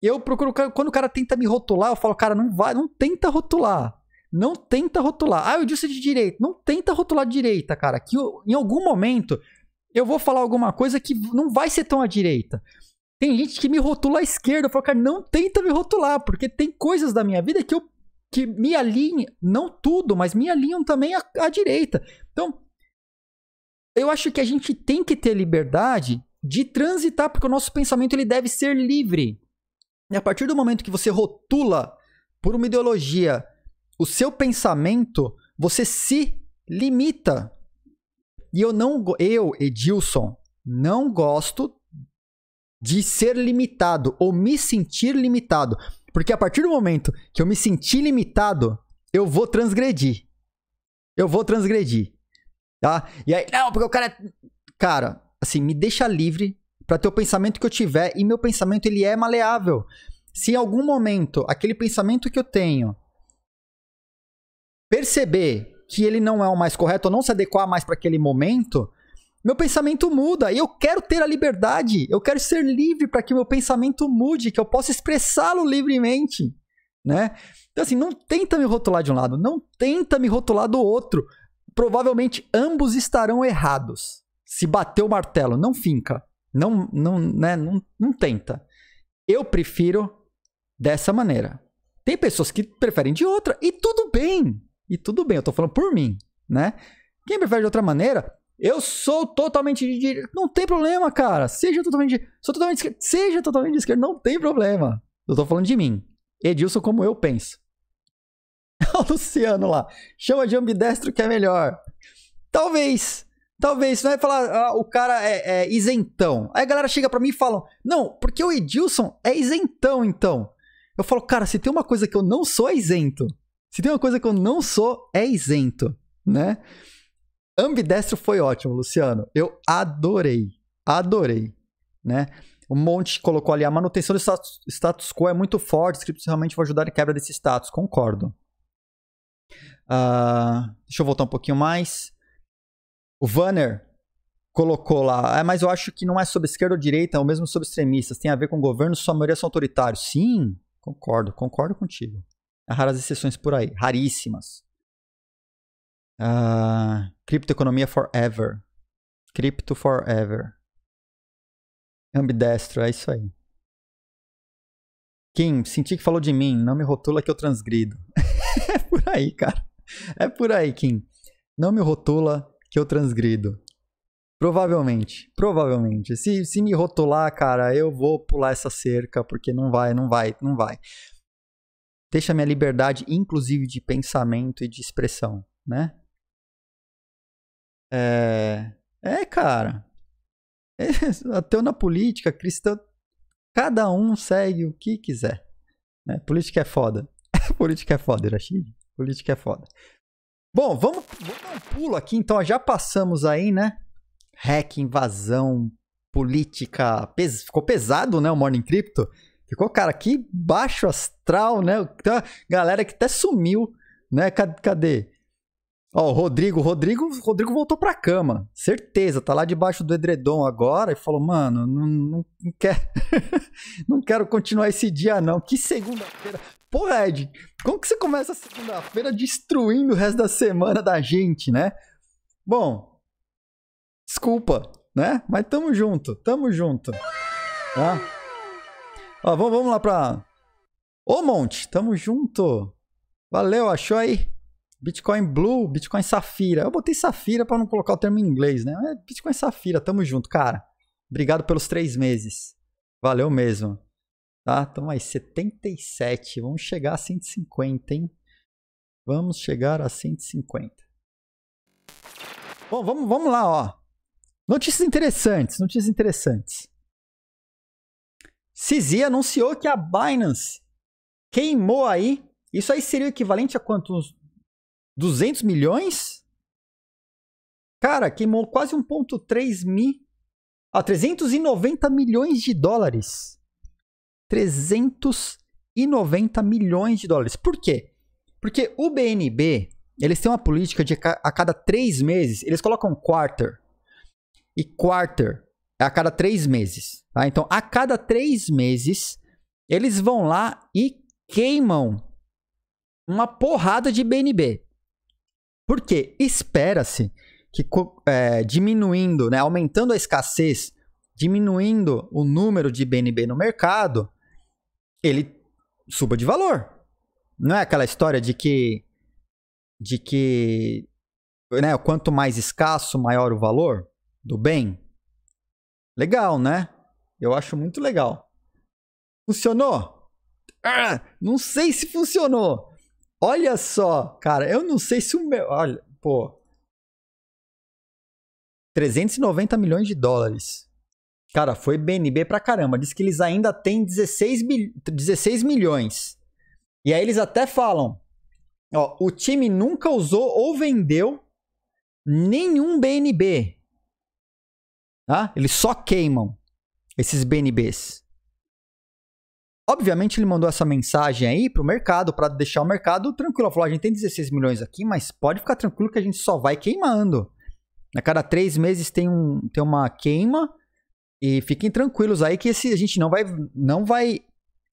eu procuro quando o cara tenta me rotular, eu falo, cara, não vai, não tenta rotular não tenta rotular. Ah, eu disse de direita. Não tenta rotular de direita, cara. Que eu, em algum momento eu vou falar alguma coisa que não vai ser tão à direita. Tem gente que me rotula à esquerda. Eu falo, cara, não tenta me rotular, porque tem coisas da minha vida que eu que me alinham, não tudo, mas me alinham também à, à direita. Então, eu acho que a gente tem que ter liberdade de transitar, porque o nosso pensamento ele deve ser livre. E a partir do momento que você rotula por uma ideologia o seu pensamento, você se limita. E eu não eu, Edilson, não gosto de ser limitado ou me sentir limitado, porque a partir do momento que eu me sentir limitado, eu vou transgredir. Eu vou transgredir. Tá? E aí, não, porque o cara é... cara, assim, me deixa livre para ter o pensamento que eu tiver e meu pensamento ele é maleável. Se em algum momento aquele pensamento que eu tenho perceber que ele não é o mais correto ou não se adequar mais para aquele momento, meu pensamento muda e eu quero ter a liberdade, eu quero ser livre para que meu pensamento mude, que eu possa expressá-lo livremente, né? Então assim, não tenta me rotular de um lado, não tenta me rotular do outro. Provavelmente ambos estarão errados. Se bater o martelo, não finca, não, não, né? não, não tenta. Eu prefiro dessa maneira. Tem pessoas que preferem de outra e tudo bem. E tudo bem, eu tô falando por mim, né? Quem prefere de outra maneira, eu sou totalmente de direita. Não tem problema, cara. Seja totalmente de... Sou totalmente de esquerda. Seja totalmente de esquerda. Não tem problema. Eu tô falando de mim. Edilson, como eu penso. o Luciano lá. Chama de ambidestro que é melhor. Talvez. Talvez. Você vai é falar ah, o cara é, é, isentão. Aí a galera chega para mim e fala: Não, porque o Edilson é isentão, então. Eu falo, cara, se tem uma coisa que eu não sou é isento. Se tem uma coisa que eu não sou, é isento, né? Ambidestro foi ótimo, Luciano. Eu adorei. Adorei, né? O um Monte colocou ali, a manutenção do status, status quo é muito forte, scripts realmente vão ajudar em quebra desse status, concordo. Uh, deixa eu voltar um pouquinho mais. O Vanner colocou lá, ah, mas eu acho que não é sobre esquerda ou direita, é ou mesmo sobre extremistas, tem a ver com governo, sua maioria são autoritários. Sim, concordo, concordo contigo. Há raras exceções por aí. Raríssimas. Uh, criptoeconomia forever. Cripto forever. Ambidestro, é isso aí. Kim, senti que falou de mim. Não me rotula que eu transgrido. é por aí, cara. É por aí, Kim. Não me rotula que eu transgrido. Provavelmente, provavelmente. Se, se me rotular, cara, eu vou pular essa cerca, porque não vai, não vai, não vai. Deixa minha liberdade, inclusive de pensamento e de expressão, né? É, é cara. É, ateu na política, cristão. Cada um segue o que quiser. Né? Política é foda. política é foda, Irachid. Política é foda. Bom, vamos, vamos dar um pulo aqui. Então, já passamos aí, né? Hack, invasão, política. Pes... Ficou pesado, né? O Morning Crypto. Ficou, cara, que baixo astral, né? galera que até sumiu, né? Cadê? Ó, o Rodrigo, Rodrigo, Rodrigo voltou pra cama. Certeza, tá lá debaixo do edredom agora e falou: "Mano, não, não, não quer não quero continuar esse dia não. Que segunda-feira. Porra, Ed, como que você começa a segunda-feira destruindo o resto da semana da gente, né? Bom, desculpa, né? Mas tamo junto, tamo junto. Tá? Ó, vamos, vamos lá pra. Ô, Monte, tamo junto. Valeu, achou aí? Bitcoin Blue, Bitcoin Safira. Eu botei Safira para não colocar o termo em inglês, né? É Bitcoin Safira, tamo junto, cara. Obrigado pelos três meses. Valeu mesmo. Tá? Então aí, 77. Vamos chegar a 150, hein? Vamos chegar a 150. Bom, vamos, vamos lá, ó. Notícias interessantes, notícias interessantes. CZ anunciou que a Binance queimou aí. Isso aí seria o equivalente a quantos? 200 milhões? Cara, queimou quase 1.3 mil. Ah, 390 milhões de dólares. 390 milhões de dólares. Por quê? Porque o BNB, eles têm uma política de a cada três meses, eles colocam quarter. E quarter é a cada três meses. Tá? Então, a cada três meses, eles vão lá e queimam uma porrada de BNB. Porque espera-se que é, diminuindo, né, aumentando a escassez, diminuindo o número de BNB no mercado, ele suba de valor. Não é aquela história de que de que né, quanto mais escasso, maior o valor do bem. Legal, né? Eu acho muito legal. Funcionou? Ah, não sei se funcionou. Olha só, cara, eu não sei se o meu. Olha, pô. 390 milhões de dólares. Cara, foi BNB pra caramba. Diz que eles ainda têm 16, mil 16 milhões. E aí eles até falam: ó, o time nunca usou ou vendeu nenhum BNB. Tá? Eles só queimam esses BNBs. Obviamente ele mandou essa mensagem aí para o mercado, para deixar o mercado tranquilo. Falou, a gente tem 16 milhões aqui, mas pode ficar tranquilo que a gente só vai queimando. A cada três meses tem, um, tem uma queima e fiquem tranquilos aí que esse, a gente não vai, não vai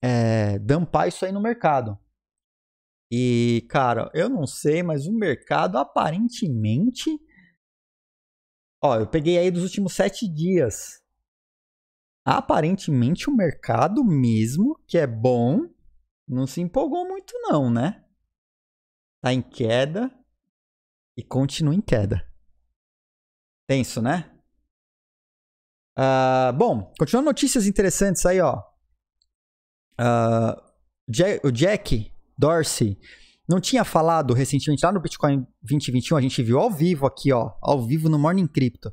é, dampar isso aí no mercado. E, cara, eu não sei, mas o mercado aparentemente Ó, eu peguei aí dos últimos sete dias. Aparentemente o mercado mesmo, que é bom, não se empolgou muito não, né? Tá em queda e continua em queda. Tenso, né? Uh, bom, continuando notícias interessantes aí, ó. Uh, o Jack Dorsey não tinha falado recentemente lá no Bitcoin 2021, a gente viu ao vivo aqui, ó, ao vivo no Morning Crypto,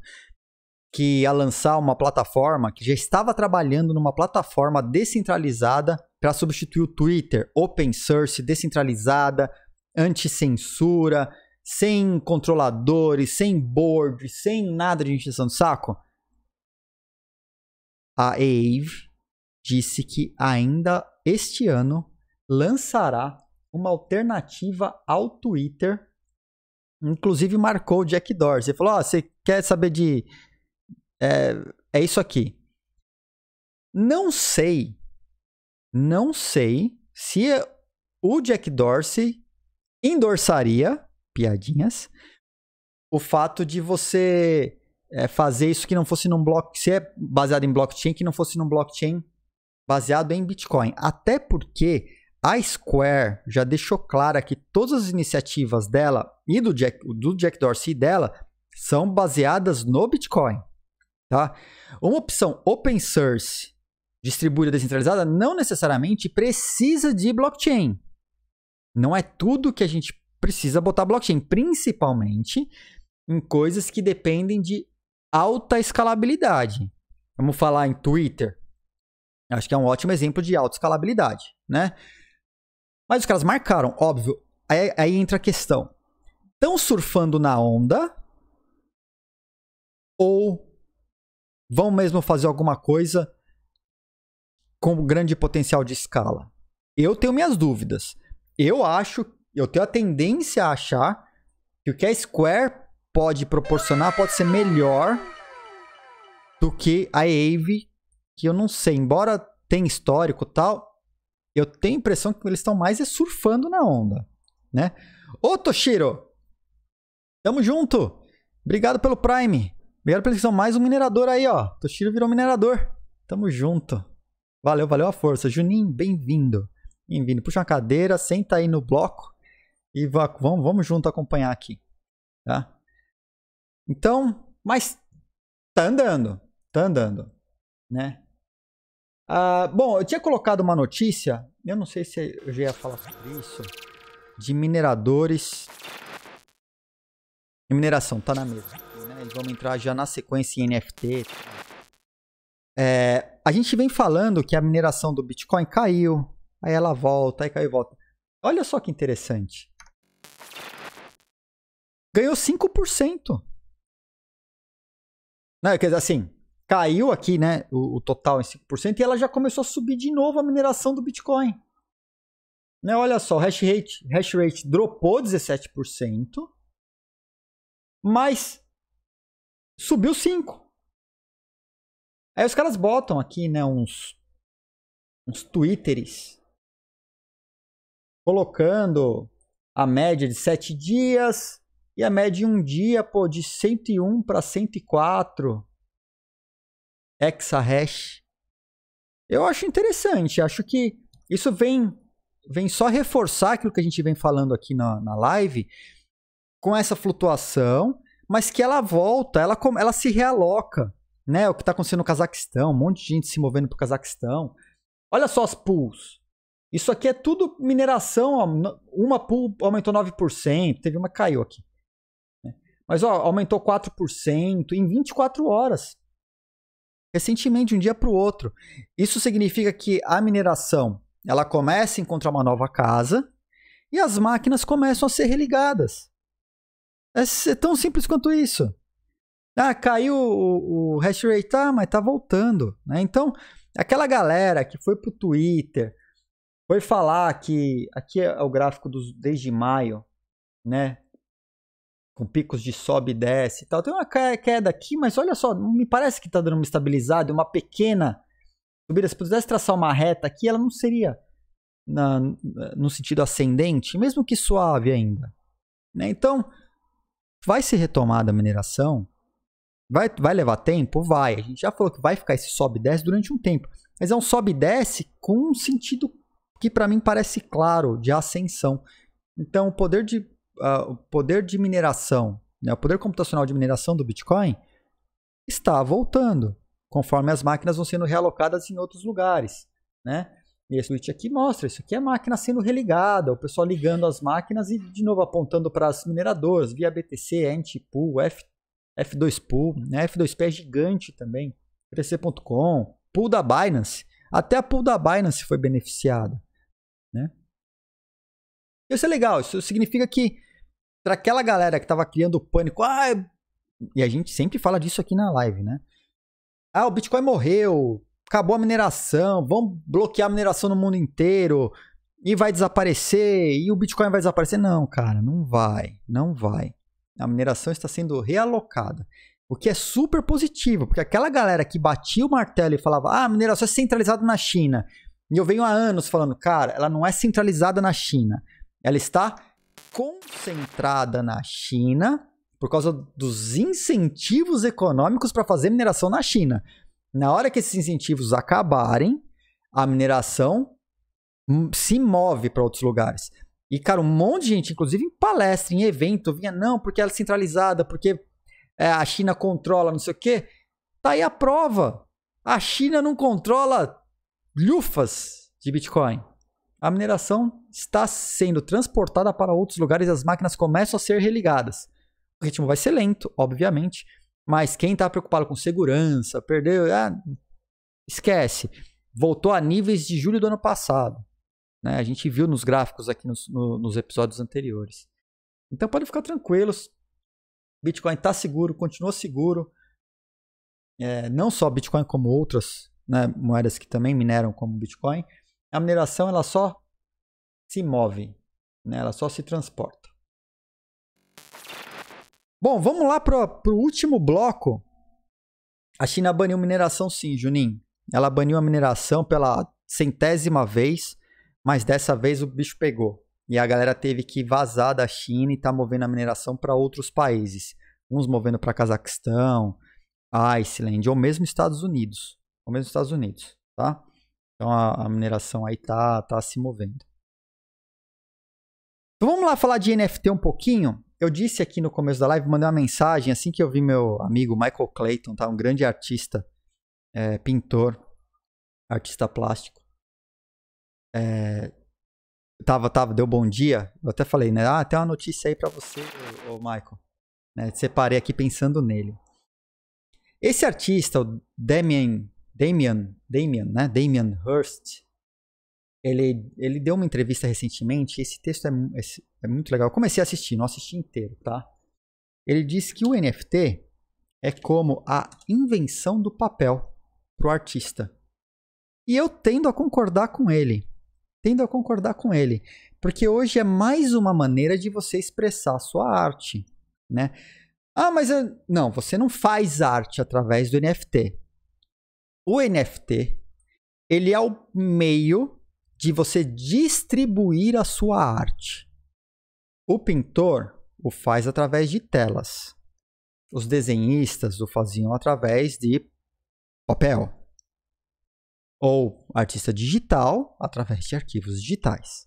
que ia lançar uma plataforma que já estava trabalhando numa plataforma descentralizada para substituir o Twitter, open source, descentralizada, anti-censura, sem controladores, sem board, sem nada de injeção de saco? A Eve disse que ainda este ano lançará uma alternativa ao Twitter. Inclusive marcou o Jack Dorsey. Ele falou: oh, você quer saber de. É, é isso aqui. Não sei. Não sei se o Jack Dorsey endorçaria, piadinhas, o fato de você é, fazer isso que não fosse num bloco, se é baseado em blockchain, que não fosse num blockchain baseado em Bitcoin. Até porque a Square já deixou clara que todas as iniciativas dela e do Jack, do Jack Dorsey dela são baseadas no Bitcoin. Tá? Uma opção open source distribuída descentralizada não necessariamente precisa de blockchain. Não é tudo que a gente precisa botar blockchain, principalmente em coisas que dependem de alta escalabilidade. Vamos falar em Twitter. Acho que é um ótimo exemplo de alta escalabilidade, né? Mas os caras marcaram, óbvio. Aí, aí entra a questão. Estão surfando na onda? Ou vão mesmo fazer alguma coisa com grande potencial de escala? Eu tenho minhas dúvidas. Eu acho, eu tenho a tendência a achar que o que a Square pode proporcionar pode ser melhor do que a Ave, que eu não sei, embora tenha histórico tal, eu tenho a impressão que eles estão mais é surfando na onda, né? Ô Toshiro, tamo junto. Obrigado pelo Prime. Obrigado pela inscrição. Mais um minerador aí, ó. Toshiro virou minerador. Tamo junto. Valeu, valeu a força. Juninho, bem-vindo. Bem-vindo. Puxa uma cadeira, senta aí no bloco e vamos, vamos junto acompanhar aqui, tá? Então, mas tá andando, tá andando, né? Ah, bom, eu tinha colocado uma notícia, eu não sei se eu já ia falar sobre isso, de mineradores e mineração, tá na mesa. Né? Eles vão entrar já na sequência em NFT. É, a gente vem falando que a mineração do Bitcoin caiu, aí ela volta, aí caiu e volta. Olha só que interessante. Ganhou 5%. Não, quer dizer, assim, caiu aqui, né, o, o, total em 5% e ela já começou a subir de novo a mineração do Bitcoin. Né, olha só, o hash rate, hash rate dropou 17%, mas subiu 5. Aí os caras botam aqui, né, uns uns twitters colocando a média de 7 dias e a média de um dia, pô, de 101 para 104 Exahash. Eu acho interessante, acho que isso vem vem só reforçar aquilo que a gente vem falando aqui na, na live, com essa flutuação, mas que ela volta, ela, ela se realoca. Né? O que está acontecendo no Cazaquistão, um monte de gente se movendo para o Cazaquistão. Olha só as pools. Isso aqui é tudo mineração. Ó, uma pool aumentou 9%, teve uma que caiu aqui. Né? Mas ó, aumentou 4% em 24 horas recentemente, de um dia para o outro. Isso significa que a mineração ela começa a encontrar uma nova casa e as máquinas começam a ser religadas. É tão simples quanto isso. Ah, caiu o, o hash rate, tá, mas tá voltando. Né? Então, aquela galera que foi pro Twitter, foi falar que aqui é o gráfico dos, desde maio, né? com picos de sobe e desce e tal. Tem uma queda aqui, mas olha só, me parece que está dando uma estabilizada, uma pequena subida. Se pudesse traçar uma reta aqui, ela não seria na, no sentido ascendente, mesmo que suave ainda. Né? Então, vai ser retomada a mineração? Vai, vai levar tempo? Vai. A gente já falou que vai ficar esse sobe e desce durante um tempo. Mas é um sobe e desce com um sentido que para mim parece claro, de ascensão. Então, o poder de uh, o poder de mineração, né, o poder computacional de mineração do Bitcoin está voltando, conforme as máquinas vão sendo realocadas em outros lugares, né? E esse tweet aqui mostra, isso aqui é máquina sendo religada, o pessoal ligando as máquinas e de novo apontando para as mineradoras, via BTC, Antipool, F, F2Pool, né? F2P é gigante também, BTC.com, pool da Binance, até a pool da Binance foi beneficiada, né? Isso é legal, isso significa que para aquela galera que tava criando pânico, ah, e a gente sempre fala disso aqui na live, né? Ah, o Bitcoin morreu, acabou a mineração, vamos bloquear a mineração no mundo inteiro e vai desaparecer e o Bitcoin vai desaparecer. Não, cara, não vai, não vai. A mineração está sendo realocada. O que é super positivo, porque aquela galera que batia o martelo e falava: ah, a mineração é centralizada na China. E eu venho há anos falando, cara, ela não é centralizada na China. Ela está concentrada na China por causa dos incentivos econômicos para fazer mineração na China. Na hora que esses incentivos acabarem, a mineração hum, se move para outros lugares. E, cara, um monte de gente, inclusive em palestra, em evento, vinha, não, porque ela é centralizada, porque é, a China controla não sei o quê. Tá aí a prova. A China não controla lufas de Bitcoin a mineração está sendo transportada para outros lugares e as máquinas começam a ser religadas. O ritmo vai ser lento, obviamente, mas quem está preocupado com segurança, perdeu, ah, esquece. Voltou a níveis de julho do ano passado. Né? A gente viu nos gráficos aqui nos, no, nos episódios anteriores. Então podem ficar tranquilos. Bitcoin está seguro, continua seguro. É, não só Bitcoin, como outras né, moedas que também mineram como Bitcoin a mineração ela só se move, né? ela só se transporta. Bom, vamos lá para o último bloco. A China baniu mineração sim, Juninho. Ela baniu a mineração pela centésima vez, mas dessa vez o bicho pegou. E a galera teve que vazar da China e tá movendo a mineração para outros países. Uns movendo para Cazaquistão, Iceland ou mesmo Estados Unidos. Ou mesmo Estados Unidos, tá? Então a, a mineração aí tá, tá se movendo. Então vamos lá falar de NFT um pouquinho. Eu disse aqui no começo da live, mandei uma mensagem assim que eu vi meu amigo Michael Clayton, tá? Um grande artista, é, pintor, artista plástico. É, tava, tava, deu bom dia. Eu até falei, né? Ah, tem uma notícia aí para você, ô, ô Michael. Né, separei aqui pensando nele. Esse artista, o Damien Damian, Damian, né? Damian Hurst, ele, ele deu uma entrevista recentemente. Esse texto é, é muito legal. Eu comecei a assistir, não assisti inteiro, tá? Ele diz que o NFT é como a invenção do papel para o artista. E eu tendo a concordar com ele. Tendo a concordar com ele. Porque hoje é mais uma maneira de você expressar a sua arte. Né? Ah, mas eu... É, não, você não faz arte através do NFT o NFT ele é o meio de você distribuir a sua arte. O pintor o faz através de telas. Os desenhistas o faziam através de papel. Ou artista digital através de arquivos digitais.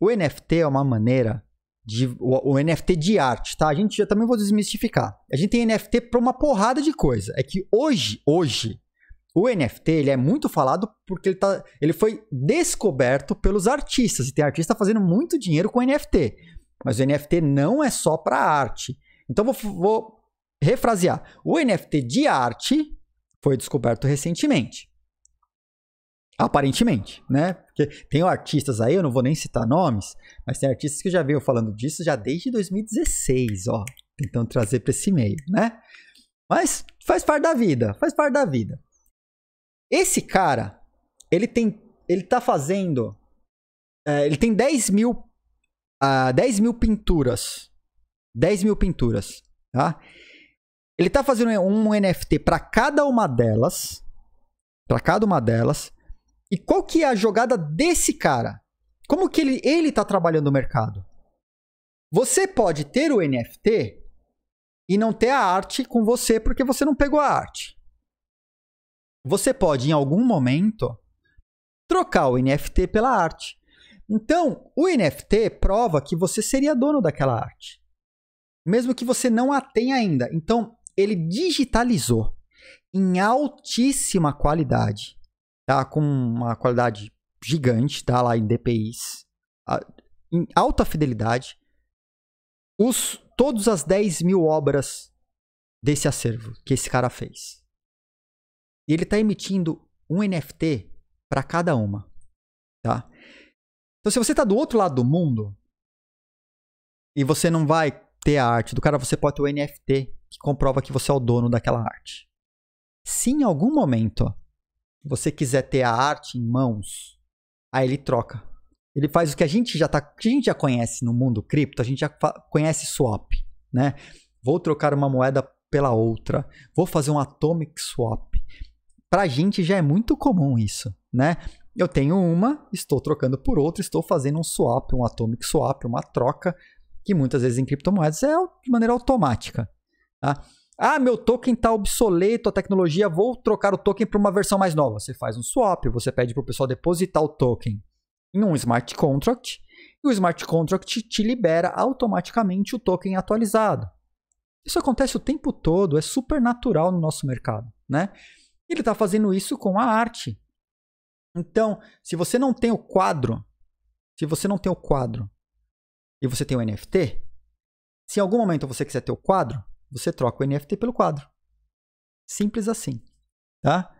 O NFT é uma maneira de, o, o, NFT de arte, tá? A gente já também vou desmistificar. A gente tem NFT para uma porrada de coisa. É que hoje, hoje, o NFT ele é muito falado porque ele, tá, ele foi descoberto pelos artistas. E tem artista fazendo muito dinheiro com NFT. Mas o NFT não é só para arte. Então vou, vou refrasear. O NFT de arte foi descoberto recentemente. Aparentemente, né? Porque tem artistas aí, eu não vou nem citar nomes, mas tem artistas que já veio falando disso já desde 2016, ó. Tentando trazer para esse meio, né? Mas faz parte da vida, faz parte da vida. Esse cara, ele tem. Ele tá fazendo. É, ele tem 10 mil. Uh, ah, 10 mil pinturas. 10 mil pinturas. Tá? Ele tá fazendo um NFT para cada uma delas. para cada uma delas. E qual que é a jogada desse cara? Como que ele, ele tá trabalhando o mercado? Você pode ter o NFT e não ter a arte com você porque você não pegou a arte você pode, em algum momento, trocar o NFT pela arte. Então, o NFT prova que você seria dono daquela arte, mesmo que você não a tenha ainda. Então, ele digitalizou em altíssima qualidade, tá? Com uma qualidade gigante, tá? Lá em DPIs, em alta fidelidade, os, todas as 10 mil obras desse acervo que esse cara fez. E ele está emitindo um NFT para cada uma. Tá? Então, se você está do outro lado do mundo e você não vai ter a arte do cara, você pode ter o NFT que comprova que você é o dono daquela arte. Se em algum momento você quiser ter a arte em mãos, aí ele troca. Ele faz o que a gente já tá, que a gente já conhece no mundo cripto, a gente já conhece swap, né? Vou trocar uma moeda pela outra, vou fazer um atomic swap. Pra gente já é muito comum isso, né? Eu tenho uma, estou trocando por outra, estou fazendo um swap, um atomic swap, uma troca, que muitas vezes em criptomoedas é de maneira automática. Tá? Ah, meu token está obsoleto, a tecnologia, vou trocar o token para uma versão mais nova. Você faz um swap, você pede para o pessoal depositar o token em um smart contract, e o smart contract te libera automaticamente o token atualizado. Isso acontece o tempo todo, é super natural no nosso mercado, né? Ele está fazendo isso com a arte. Então, se você não tem o quadro, se você não tem o quadro e você tem o NFT, se em algum momento você quiser ter o quadro, você troca o NFT pelo quadro. Simples assim, tá?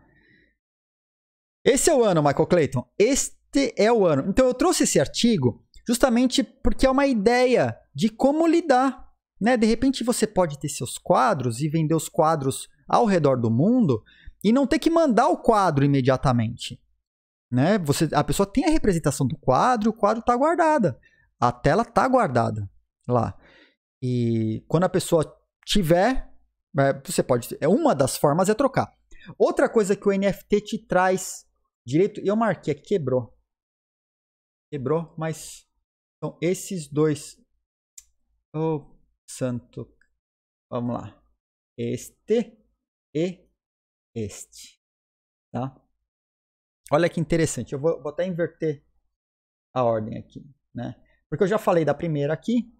Esse é o ano, Michael Clayton. Este é o ano. Então eu trouxe esse artigo justamente porque é uma ideia de como lidar, né? De repente você pode ter seus quadros e vender os quadros ao redor do mundo, e não ter que mandar o quadro imediatamente. Né? Você, a pessoa tem a representação do quadro, o quadro está guardada. A tela está guardada lá. E quando a pessoa tiver, é, você pode. É uma das formas é trocar. Outra coisa que o NFT te traz direito, eu marquei aqui, quebrou. Quebrou, mas. Então, esses dois. o oh, santo. Vamos lá. Este e este, tá? Olha que interessante, eu vou, vou até inverter a ordem aqui, né? Porque eu já falei da primeira aqui.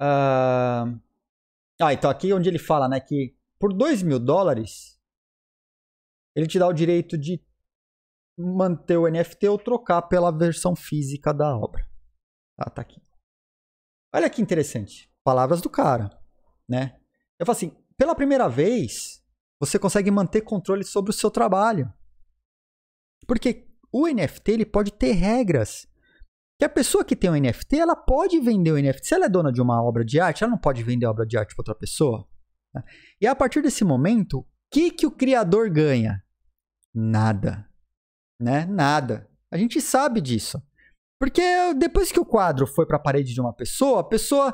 Uh... Ah, então aqui onde ele fala, né, que por 2 mil dólares, ele te dá o direito de manter o NFT ou trocar pela versão física da obra. Tá, tá aqui. Olha que interessante. Palavras do cara, né? Eu falo assim, pela primeira vez, você consegue manter controle sobre o seu trabalho. Porque o NFT ele pode ter regras. Que a pessoa que tem um NFT, ela pode vender o NFT. Se ela é dona de uma obra de arte, ela não pode vender a obra de arte para outra pessoa. Né? E a partir desse momento, o que, que o criador ganha? Nada. Né? Nada. A gente sabe disso. Porque depois que o quadro foi para a parede de uma pessoa, a pessoa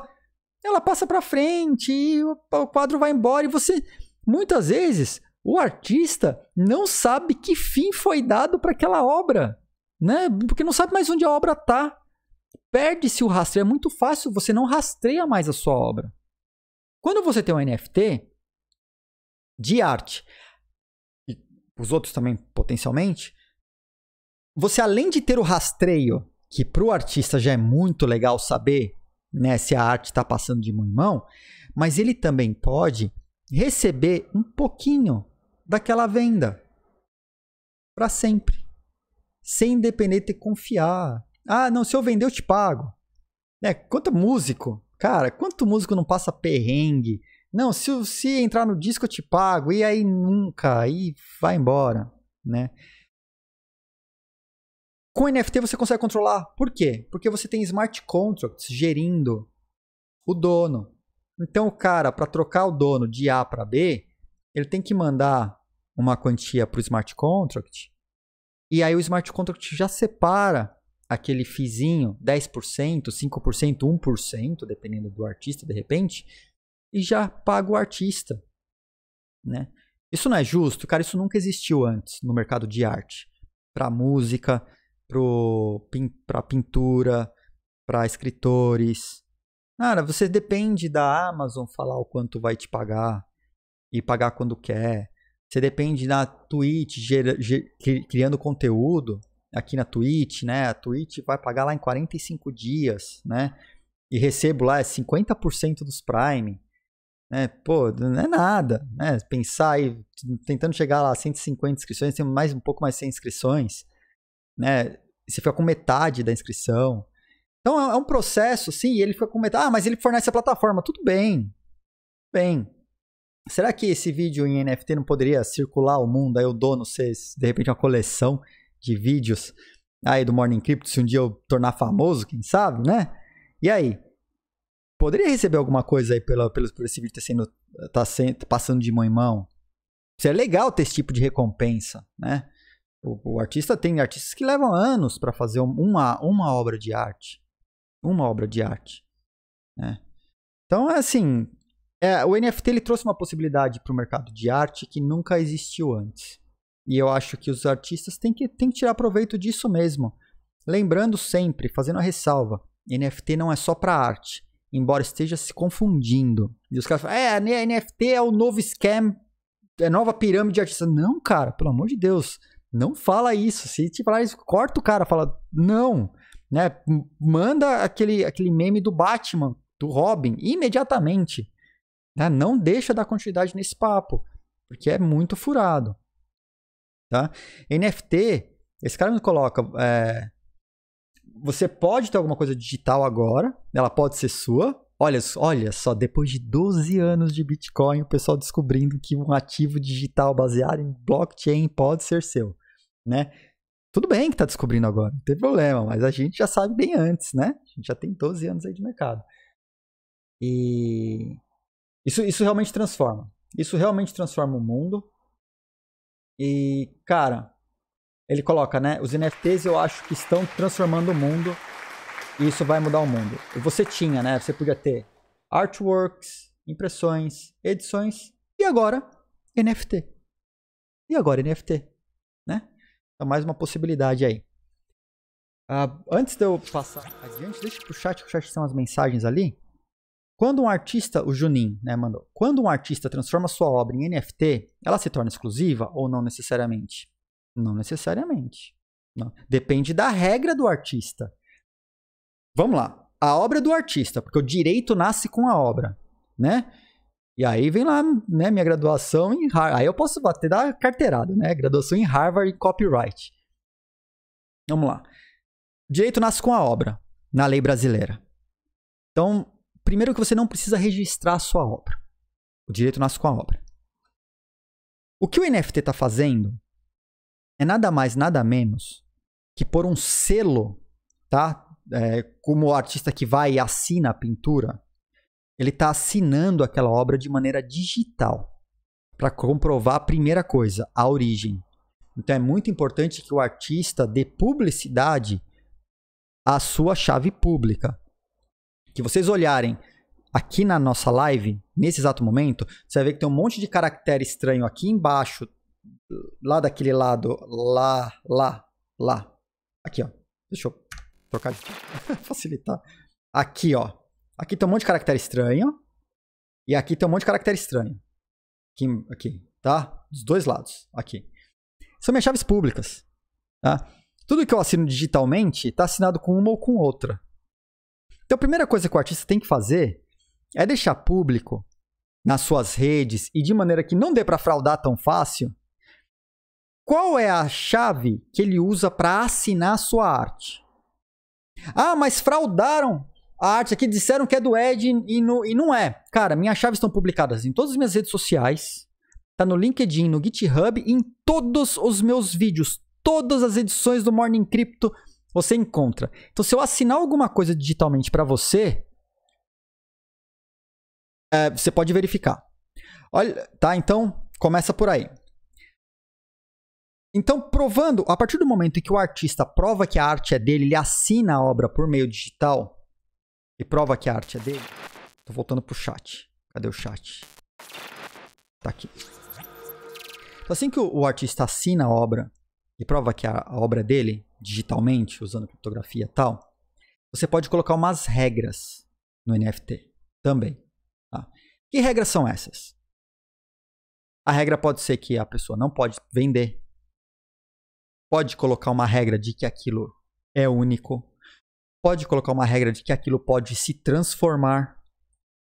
ela passa para frente e o quadro vai embora e você Muitas vezes o artista não sabe que fim foi dado para aquela obra, né? Porque não sabe mais onde a obra está. Perde-se o rastreio. É muito fácil, você não rastreia mais a sua obra. Quando você tem um NFT de arte, e os outros também potencialmente, você além de ter o rastreio, que para o artista já é muito legal saber né, se a arte está passando de mão em mão, mas ele também pode receber um pouquinho daquela venda para sempre, sem depender de confiar. Ah, não, se eu vender eu te pago. É, quanto músico, cara, quanto músico não passa perrengue? Não, se, se entrar no disco eu te pago, e aí nunca, aí vai embora, né? Com NFT você consegue controlar. Por quê? Porque você tem smart contracts gerindo o dono. Então o cara, para trocar o dono de A para B, ele tem que mandar uma quantia para o smart contract. E aí o smart contract já separa aquele fizinho, 10%, 5%, 1%, dependendo do artista, de repente, e já paga o artista, né? Isso não é justo, cara, isso nunca existiu antes no mercado de arte, para música, para pintura, para escritores, Cara, você depende da Amazon falar o quanto vai te pagar e pagar quando quer. Você depende da Twitch gera, ger, criando conteúdo aqui na Twitch, né? A Twitch vai pagar lá em 45 dias, né? E recebo lá 50% é dos Prime. Né? Pô, não é nada, né? Pensar aí, tentando chegar lá a 150 inscrições, tem mais um pouco mais 100 inscrições, né? Você fica com metade da inscrição. Então é, é um processo, sim, e ele foi comentar, ah, mas ele fornece a plataforma. Tudo bem. Bem. Será que esse vídeo em NFT não poderia circular o mundo? Aí eu dou, não sei, de repente uma coleção de vídeos aí do Morning Crypto, se um dia eu tornar famoso, quem sabe, né? E aí? Poderia receber alguma coisa aí pela, pelo, por esse vídeo estar tá sendo, tá sendo, tá passando de mão em mão? Seria é legal ter esse tipo de recompensa, né? O, o artista tem artistas que levam anos para fazer uma, uma obra de arte uma obra de arte. Né? Então, é assim, é, o NFT ele trouxe uma possibilidade para o mercado de arte que nunca existiu antes. E eu acho que os artistas têm que, têm que tirar proveito disso mesmo. Lembrando sempre, fazendo a ressalva, NFT não é só para arte, embora esteja se confundindo. E os caras falam, é, NFT né, é o novo scam, é nova pirâmide de artista. Não, cara, pelo amor de Deus, não fala isso. Se te falar isso, corta o cara, fala, não né? Manda aquele, aquele meme do Batman, do Robin, imediatamente. Né? Não deixa dar continuidade nesse papo, porque é muito furado. Tá? NFT, esse cara me coloca. É, você pode ter alguma coisa digital agora, ela pode ser sua. Olha, olha só, depois de 12 anos de Bitcoin, o pessoal descobrindo que um ativo digital baseado em blockchain pode ser seu, né? Tudo bem que tá descobrindo agora, não tem problema, mas a gente já sabe bem antes, né? A gente já tem 12 anos aí de mercado. E isso, isso realmente transforma. Isso realmente transforma o mundo. E, cara, ele coloca, né? Os NFTs eu acho que estão transformando o mundo e isso vai mudar o mundo. E você tinha, né? Você podia ter artworks, impressões, edições e agora NFT. E agora NFT. É mais uma possibilidade aí. Uh, antes de eu passar adiante, deixa pro chat, que o chat tem umas mensagens ali. Quando um artista, o Junin, né, mandou. Quando um artista transforma sua obra em NFT, ela se torna exclusiva ou não necessariamente? Não necessariamente. Não. Depende da regra do artista. Vamos lá. A obra do artista, porque o direito nasce com a obra, né? E aí vem lá, né, minha graduação em Harvard. Aí eu posso até dar carteirada, né? Graduação em Harvard e copyright. Vamos lá. Direito nasce com a obra, na lei brasileira. Então, primeiro que você não precisa registrar a sua obra. O direito nasce com a obra. O que o NFT está fazendo é nada mais, nada menos que pôr um selo, tá? É, como o artista que vai e assina a pintura, ele está assinando aquela obra de maneira digital para comprovar a primeira coisa, a origem. Então é muito importante que o artista dê publicidade à sua chave pública. Que vocês olharem aqui na nossa live, nesse exato momento, você vai ver que tem um monte de caractere estranho aqui embaixo, lá daquele lado, lá, lá, lá. Aqui, ó. Deixa eu trocar de facilitar. Aqui, ó. Aqui tem um monte de caractere estranho. E aqui tem um monte de caractere estranho. Aqui, aqui tá? Dos dois lados, aqui. São minhas chaves públicas, tá? Tudo que eu assino digitalmente está assinado com uma ou com outra. Então, a primeira coisa que o artista tem que fazer é deixar público nas suas redes e de maneira que não dê para fraudar tão fácil, qual é a chave que ele usa para assinar a sua arte? Ah, mas fraudaram a arte aqui disseram que é do Ed e, no, e não é. Cara, minhas chaves estão publicadas em todas as minhas redes sociais. Tá no LinkedIn, no GitHub e em todos os meus vídeos. Todas as edições do Morning Crypto você encontra. Então, se eu assinar alguma coisa digitalmente para você, é, você pode verificar. Olha, tá? Então, começa por aí. Então, provando, a partir do momento em que o artista prova que a arte é dele, ele assina a obra por meio digital, e prova que a arte é dele. Tô voltando pro chat. Cadê o chat? Tá aqui. Então, assim que o artista assina a obra e prova que a, a obra é dele, digitalmente, usando criptografia e tal, você pode colocar umas regras no NFT também. Tá? Que regras são essas? A regra pode ser que a pessoa não pode vender. Pode colocar uma regra de que aquilo é único pode colocar uma regra de que aquilo pode se transformar.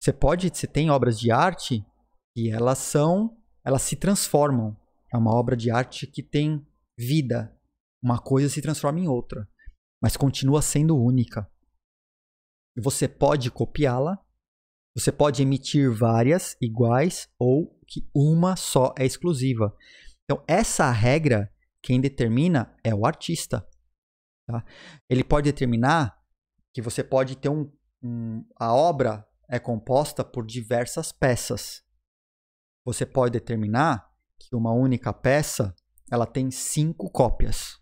Você pode, você tem obras de arte e elas são, elas se transformam. É uma obra de arte que tem vida. Uma coisa se transforma em outra, mas continua sendo única. Você pode copiá-la, você pode emitir várias iguais ou que uma só é exclusiva. Então, essa regra, quem determina é o artista. Tá? Ele pode determinar que você pode ter um, um a obra é composta por diversas peças. Você pode determinar que uma única peça ela tem cinco cópias.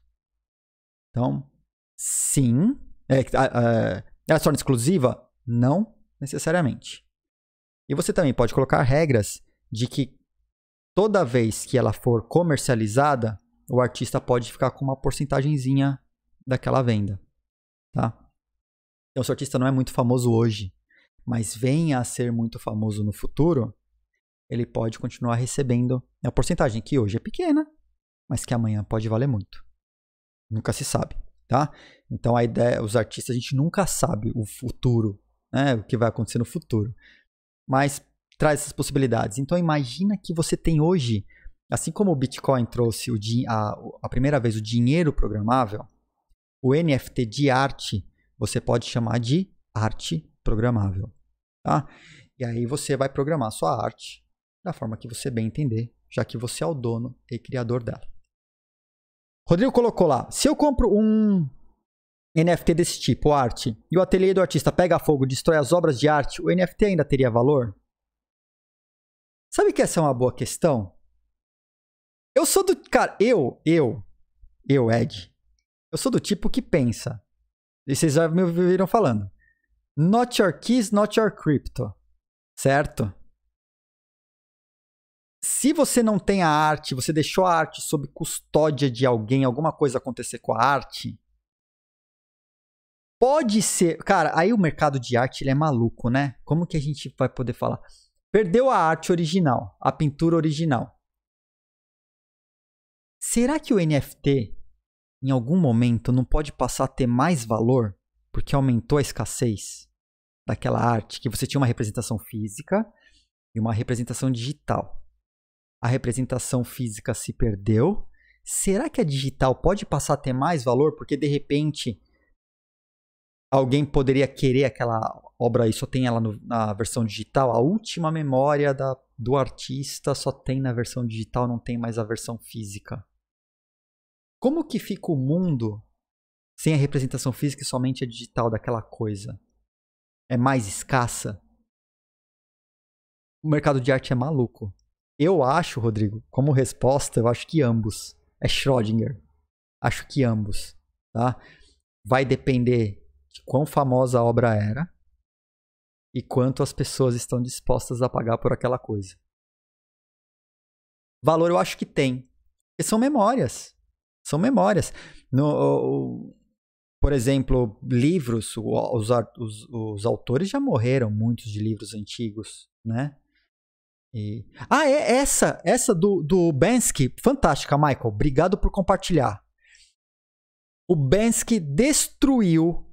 Então, sim, é, é, é só exclusiva? Não necessariamente. E você também pode colocar regras de que toda vez que ela for comercializada, o artista pode ficar com uma porcentagemzinha daquela venda, tá? Então, se o artista não é muito famoso hoje, mas venha a ser muito famoso no futuro, ele pode continuar recebendo a porcentagem, que hoje é pequena, mas que amanhã pode valer muito. Nunca se sabe, tá? Então a ideia, os artistas, a gente nunca sabe o futuro, né? O que vai acontecer no futuro. Mas traz essas possibilidades. Então imagina que você tem hoje, assim como o Bitcoin trouxe o, a, a primeira vez o dinheiro programável, o NFT de arte você pode chamar de arte programável. Tá? E aí você vai programar sua arte da forma que você bem entender, já que você é o dono e criador dela. Rodrigo colocou lá: se eu compro um NFT desse tipo, arte, e o ateliê do artista pega fogo e destrói as obras de arte, o NFT ainda teria valor? Sabe que essa é uma boa questão? Eu sou do. Cara, eu, eu, eu, Ed, eu sou do tipo que pensa. E vocês já me ouviram falando. Not your keys, not your crypto. Certo? Se você não tem a arte, você deixou a arte sob custódia de alguém, alguma coisa acontecer com a arte, pode ser. Cara, aí o mercado de arte ele é maluco, né? Como que a gente vai poder falar? Perdeu a arte original, a pintura original. Será que o NFT em algum momento não pode passar a ter mais valor porque aumentou a escassez daquela arte que você tinha uma representação física e uma representação digital. A representação física se perdeu. Será que a digital pode passar a ter mais valor porque de repente alguém poderia querer aquela obra e só tem ela no, na versão digital? A última memória da, do artista só tem na versão digital, não tem mais a versão física. Como que fica o mundo sem a representação física e somente a digital daquela coisa? É mais escassa? O mercado de arte é maluco. Eu acho, Rodrigo, como resposta, eu acho que ambos. É Schrödinger. Acho que ambos, tá? Vai depender de quão famosa a obra era e quanto as pessoas estão dispostas a pagar por aquela coisa. Valor eu acho que tem. Porque são memórias. São memórias. No, o, por exemplo, livros, os, os, os autores já morreram, muitos de livros antigos, né? E... Ah, é essa, essa do, do Bensky, fantástica, Michael. Obrigado por compartilhar. O Bansky destruiu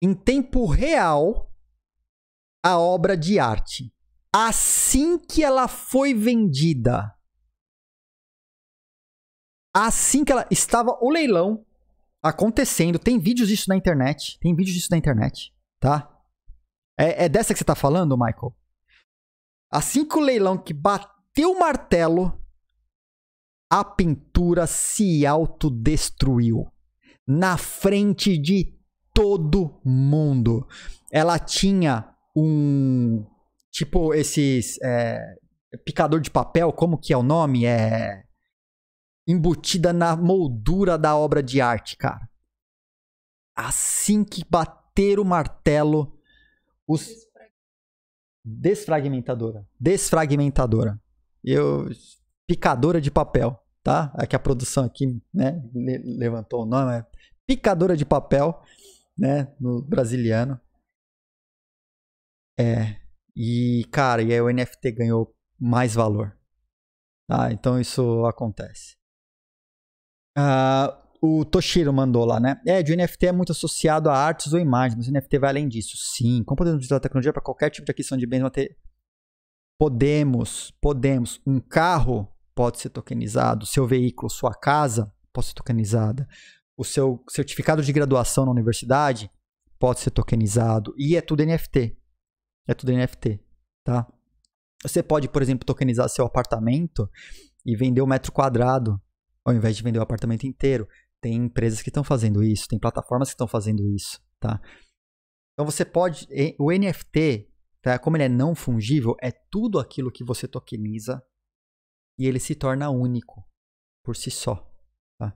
em tempo real a obra de arte assim que ela foi vendida assim que ela estava o leilão acontecendo. Tem vídeos disso na internet. Tem vídeos disso na internet, tá? É, é dessa que você tá falando, Michael? Assim que o leilão que bateu o martelo, a pintura se autodestruiu. Na frente de todo mundo. Ela tinha um. Tipo, esses. É, picador de papel, como que é o nome? É embutida na moldura da obra de arte, cara. Assim que bater o martelo, os desfragmentadora, desfragmentadora. Eu picadora de papel, tá? É que a produção aqui, né, levantou o nome, é picadora de papel, né, no brasiliano. É. E cara, e aí o NFT ganhou mais valor. Tá? Então isso acontece. Uh, o Toshiro mandou lá, né? É, o NFT é muito associado a artes ou imagens, mas o NFT vai além disso. Sim, como podemos utilizar a tecnologia para qualquer tipo de aquisição de bens materiais? Podemos, podemos. Um carro pode ser tokenizado, seu veículo, sua casa pode ser tokenizada, o seu certificado de graduação na universidade pode ser tokenizado e é tudo NFT. É tudo NFT, tá? Você pode, por exemplo, tokenizar seu apartamento e vender o um metro quadrado ao invés de vender o apartamento inteiro. Tem empresas que estão fazendo isso, tem plataformas que estão fazendo isso, tá? Então você pode, o NFT, tá? Como ele é não fungível, é tudo aquilo que você tokeniza e ele se torna único por si só, tá?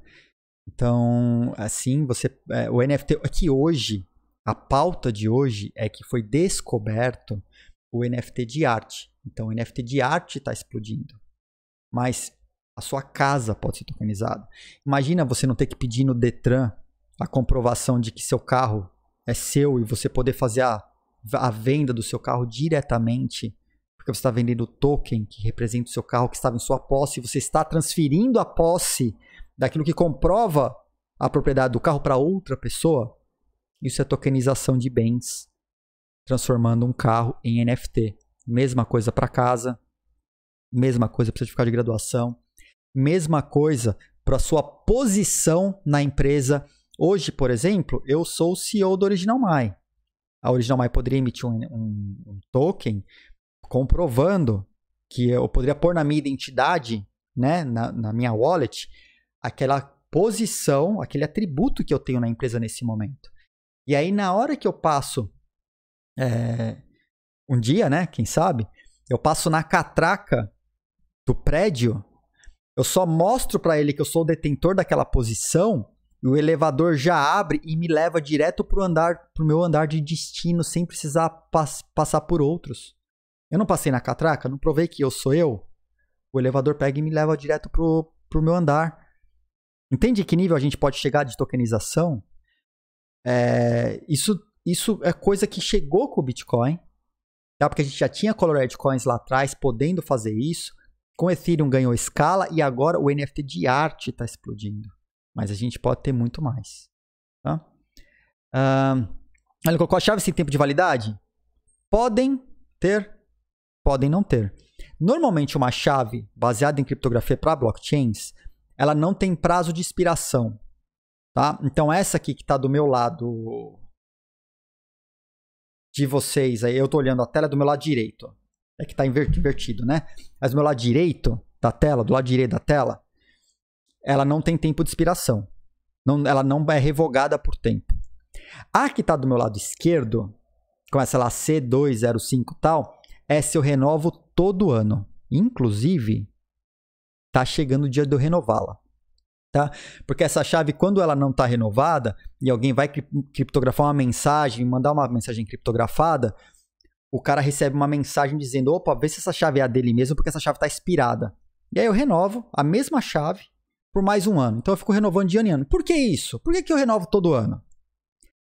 Então, assim, você, é, o NFT aqui é hoje, a pauta de hoje é que foi descoberto o NFT de arte. Então, o NFT de arte está explodindo. Mas a sua casa pode ser tokenizada. Imagina você não ter que pedir no Detran a comprovação de que seu carro é seu e você poder fazer a, a venda do seu carro diretamente, porque você está vendendo o token que representa o seu carro, que estava em sua posse, e você está transferindo a posse daquilo que comprova a propriedade do carro para outra pessoa. Isso é tokenização de bens, transformando um carro em NFT. Mesma coisa para casa, mesma coisa para certificado de graduação, Mesma coisa para sua posição na empresa. Hoje, por exemplo, eu sou o CEO da Original Mai. A Original Mai poderia emitir um, um, um token comprovando que eu poderia pôr na minha identidade, né, na, na minha wallet, aquela posição, aquele atributo que eu tenho na empresa nesse momento. E aí, na hora que eu passo, é, um dia, né, quem sabe, eu passo na catraca do prédio eu só mostro para ele que eu sou o detentor daquela posição e o elevador já abre e me leva direto pro andar, pro meu andar de destino sem precisar pas passar por outros. Eu não passei na catraca, não provei que eu sou eu. O elevador pega e me leva direto pro, pro meu andar. Entende que nível a gente pode chegar de tokenização? É, isso, isso é coisa que chegou com o Bitcoin, tá? porque a gente já tinha Colored Coins lá atrás podendo fazer isso. Com Ethereum ganhou escala e agora o NFT de arte está explodindo. Mas a gente pode ter muito mais. Tá? Uh, ele colocou a chave sem tempo de validade? Podem ter, podem não ter. Normalmente, uma chave baseada em criptografia para blockchains, ela não tem prazo de expiração. Tá? Então, essa aqui que está do meu lado de vocês, aí eu estou olhando a tela do meu lado direito. É que tá invertido, né? Mas do meu lado direito da tela, do lado direito da tela, ela não tem tempo de expiração. Não, ela não é revogada por tempo. A que está do meu lado esquerdo, começa lá C205 tal, essa eu renovo todo ano. Inclusive, tá chegando o dia de eu renová-la. Tá? Porque essa chave, quando ela não está renovada e alguém vai criptografar uma mensagem, mandar uma mensagem criptografada, o cara recebe uma mensagem dizendo: opa, vê se essa chave é a dele mesmo, porque essa chave está expirada. E aí eu renovo a mesma chave por mais um ano. Então eu fico renovando de ano em ano. Por que isso? Por que, que eu renovo todo ano?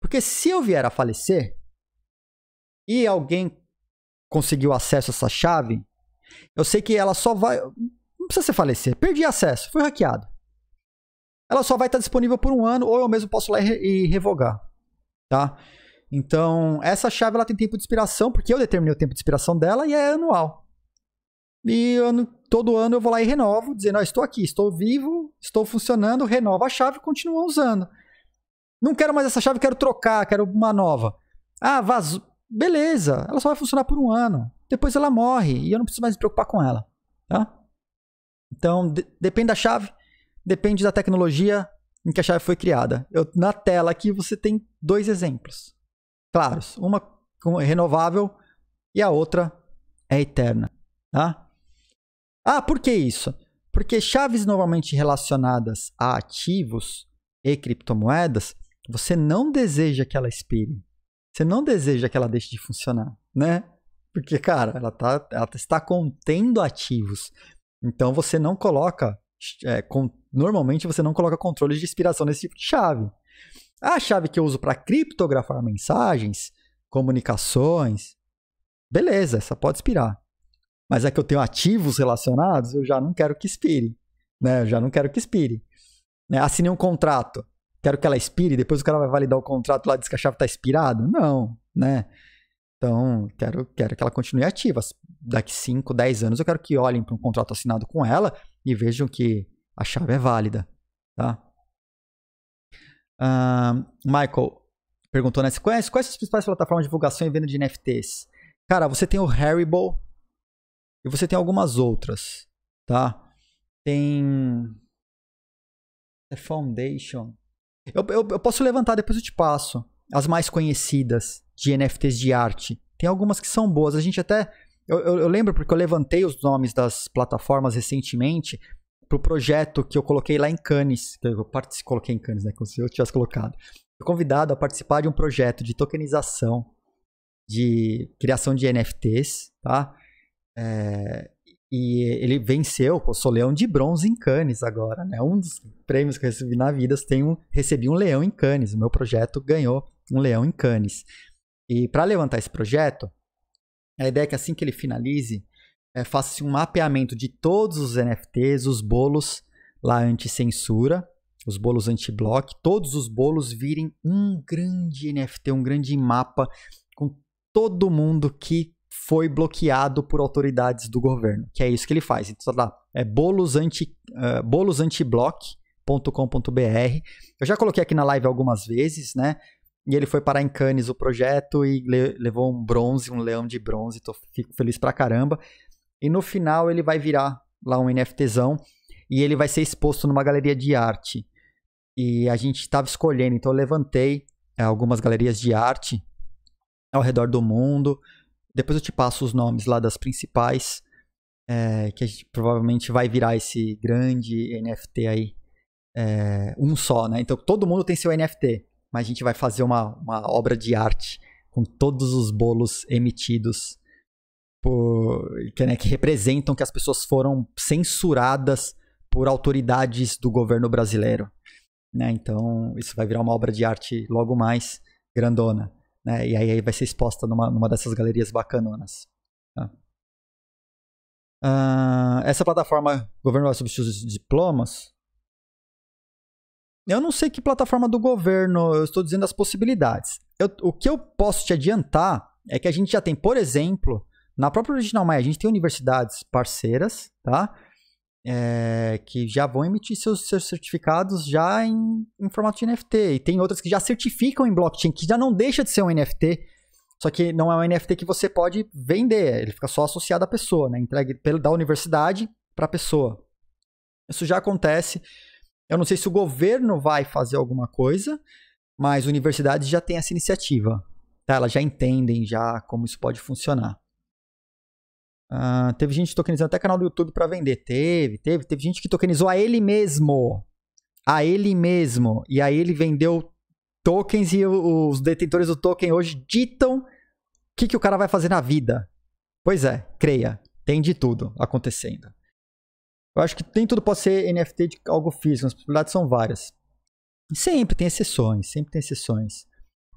Porque se eu vier a falecer e alguém conseguiu acesso a essa chave, eu sei que ela só vai. Não precisa ser falecer. Perdi acesso, fui hackeado. Ela só vai estar disponível por um ano, ou eu mesmo posso lá e revogar. Tá? Então, essa chave ela tem tempo de expiração, porque eu determinei o tempo de expiração dela e é anual. E ano, todo ano eu vou lá e renovo, dizendo: oh, estou aqui, estou vivo, estou funcionando, renovo a chave e continuo usando. Não quero mais essa chave, quero trocar, quero uma nova. Ah, vazou. Beleza, ela só vai funcionar por um ano. Depois ela morre e eu não preciso mais me preocupar com ela. Tá? Então, de depende da chave, depende da tecnologia em que a chave foi criada. Eu, na tela aqui você tem dois exemplos claros. Uma renovável e a outra é eterna. Tá? Ah, por que isso? Porque chaves normalmente relacionadas a ativos e criptomoedas, você não deseja que ela expire. Você não deseja que ela deixe de funcionar, né? Porque, cara, ela, tá, ela está contendo ativos. Então você não coloca. É, com, normalmente você não coloca controles de expiração nesse tipo de chave. A chave que eu uso para criptografar mensagens, comunicações, beleza, essa pode expirar. Mas é que eu tenho ativos relacionados, eu já não quero que expire. Né? Eu já não quero que expire. Né? Assinei um contrato, quero que ela expire, depois o cara vai validar o contrato lá e diz que a chave está expirada? Não, né? Então, quero, quero que ela continue ativa. Daqui 5, 10 anos, eu quero que olhem para um contrato assinado com ela e vejam que a chave é válida, tá? Uh, Michael perguntou, né? Quais, quais são as principais plataformas de divulgação e venda de NFTs? Cara, você tem o Haribo e você tem algumas outras, tá? Tem The Foundation. Eu, eu, eu posso levantar, depois eu te passo. As mais conhecidas de NFTs de arte. Tem algumas que são boas. A gente até eu, eu, eu, lembro porque eu levantei os nomes das plataformas recentemente pro projeto que eu coloquei lá em Cannes, que eu partic... coloquei em Cannes, né, como se eu tivesse colocado. Fui convidado a participar de um projeto de tokenização, de criação de NFTs, tá? É, e ele venceu, pô, sou leão de bronze em Cannes agora, né? Um dos prêmios que eu recebi na vida, tem recebi um leão em Cannes. O meu projeto ganhou um leão em Cannes. E para levantar esse projeto, a ideia é que assim que ele finalize, é, faça assim, um mapeamento de todos os NFTs, os bolos lá anti-censura, os bolos anti-block, todos os bolos virem um grande NFT, um grande mapa com todo mundo que foi bloqueado por autoridades do governo, que é isso que ele faz. Então, tá lá, é bolos anti, uh, bolos antiblock.com.br. Eu já coloquei aqui na live algumas vezes, né? E ele foi parar em Cannes o projeto e le levou um bronze, um leão de bronze. Tô, fico feliz pra caramba. E no final ele vai virar lá um NFTzão e ele vai ser exposto numa galeria de arte. E a gente estava escolhendo, então eu levantei é, algumas galerias de arte ao redor do mundo. Depois eu te passo os nomes lá das principais, é, que a gente provavelmente vai virar esse grande NFT aí, é, um só, né? Então todo mundo tem seu NFT, mas a gente vai fazer uma, uma obra de arte com todos os bolos emitidos por, que, né, que representam que as pessoas foram censuradas por autoridades do governo brasileiro. Né? Então, isso vai virar uma obra de arte logo mais grandona. Né? E aí, aí vai ser exposta numa, numa dessas galerias bacanonas. Tá? Uh, essa plataforma Governo vai substituir os diplomas? Eu não sei que plataforma do governo, eu estou dizendo as possibilidades. Eu, o que eu posso te adiantar é que a gente já tem, por exemplo, na própria Original Maia, a gente tem universidades parceiras, tá? É, que já vão emitir seus, seus certificados já em, em, formato de NFT. E tem outras que já certificam em blockchain, que já não deixa de ser um NFT. Só que não é um NFT que você pode vender, ele fica só associado à pessoa, né? Entregue pelo, da universidade para a pessoa. Isso já acontece. Eu não sei se o governo vai fazer alguma coisa, mas universidades já têm essa iniciativa. Tá? Elas já entendem já como isso pode funcionar. Uh, teve gente tokenizando até canal do YouTube para vender. Teve, teve. Teve gente que tokenizou a ele mesmo. A ele mesmo. E aí ele vendeu tokens e os detentores do token hoje ditam o que, que o cara vai fazer na vida. Pois é, creia. Tem de tudo acontecendo. Eu acho que tem tudo pode ser NFT de algo físico. As possibilidades são várias. sempre tem exceções. Sempre tem exceções.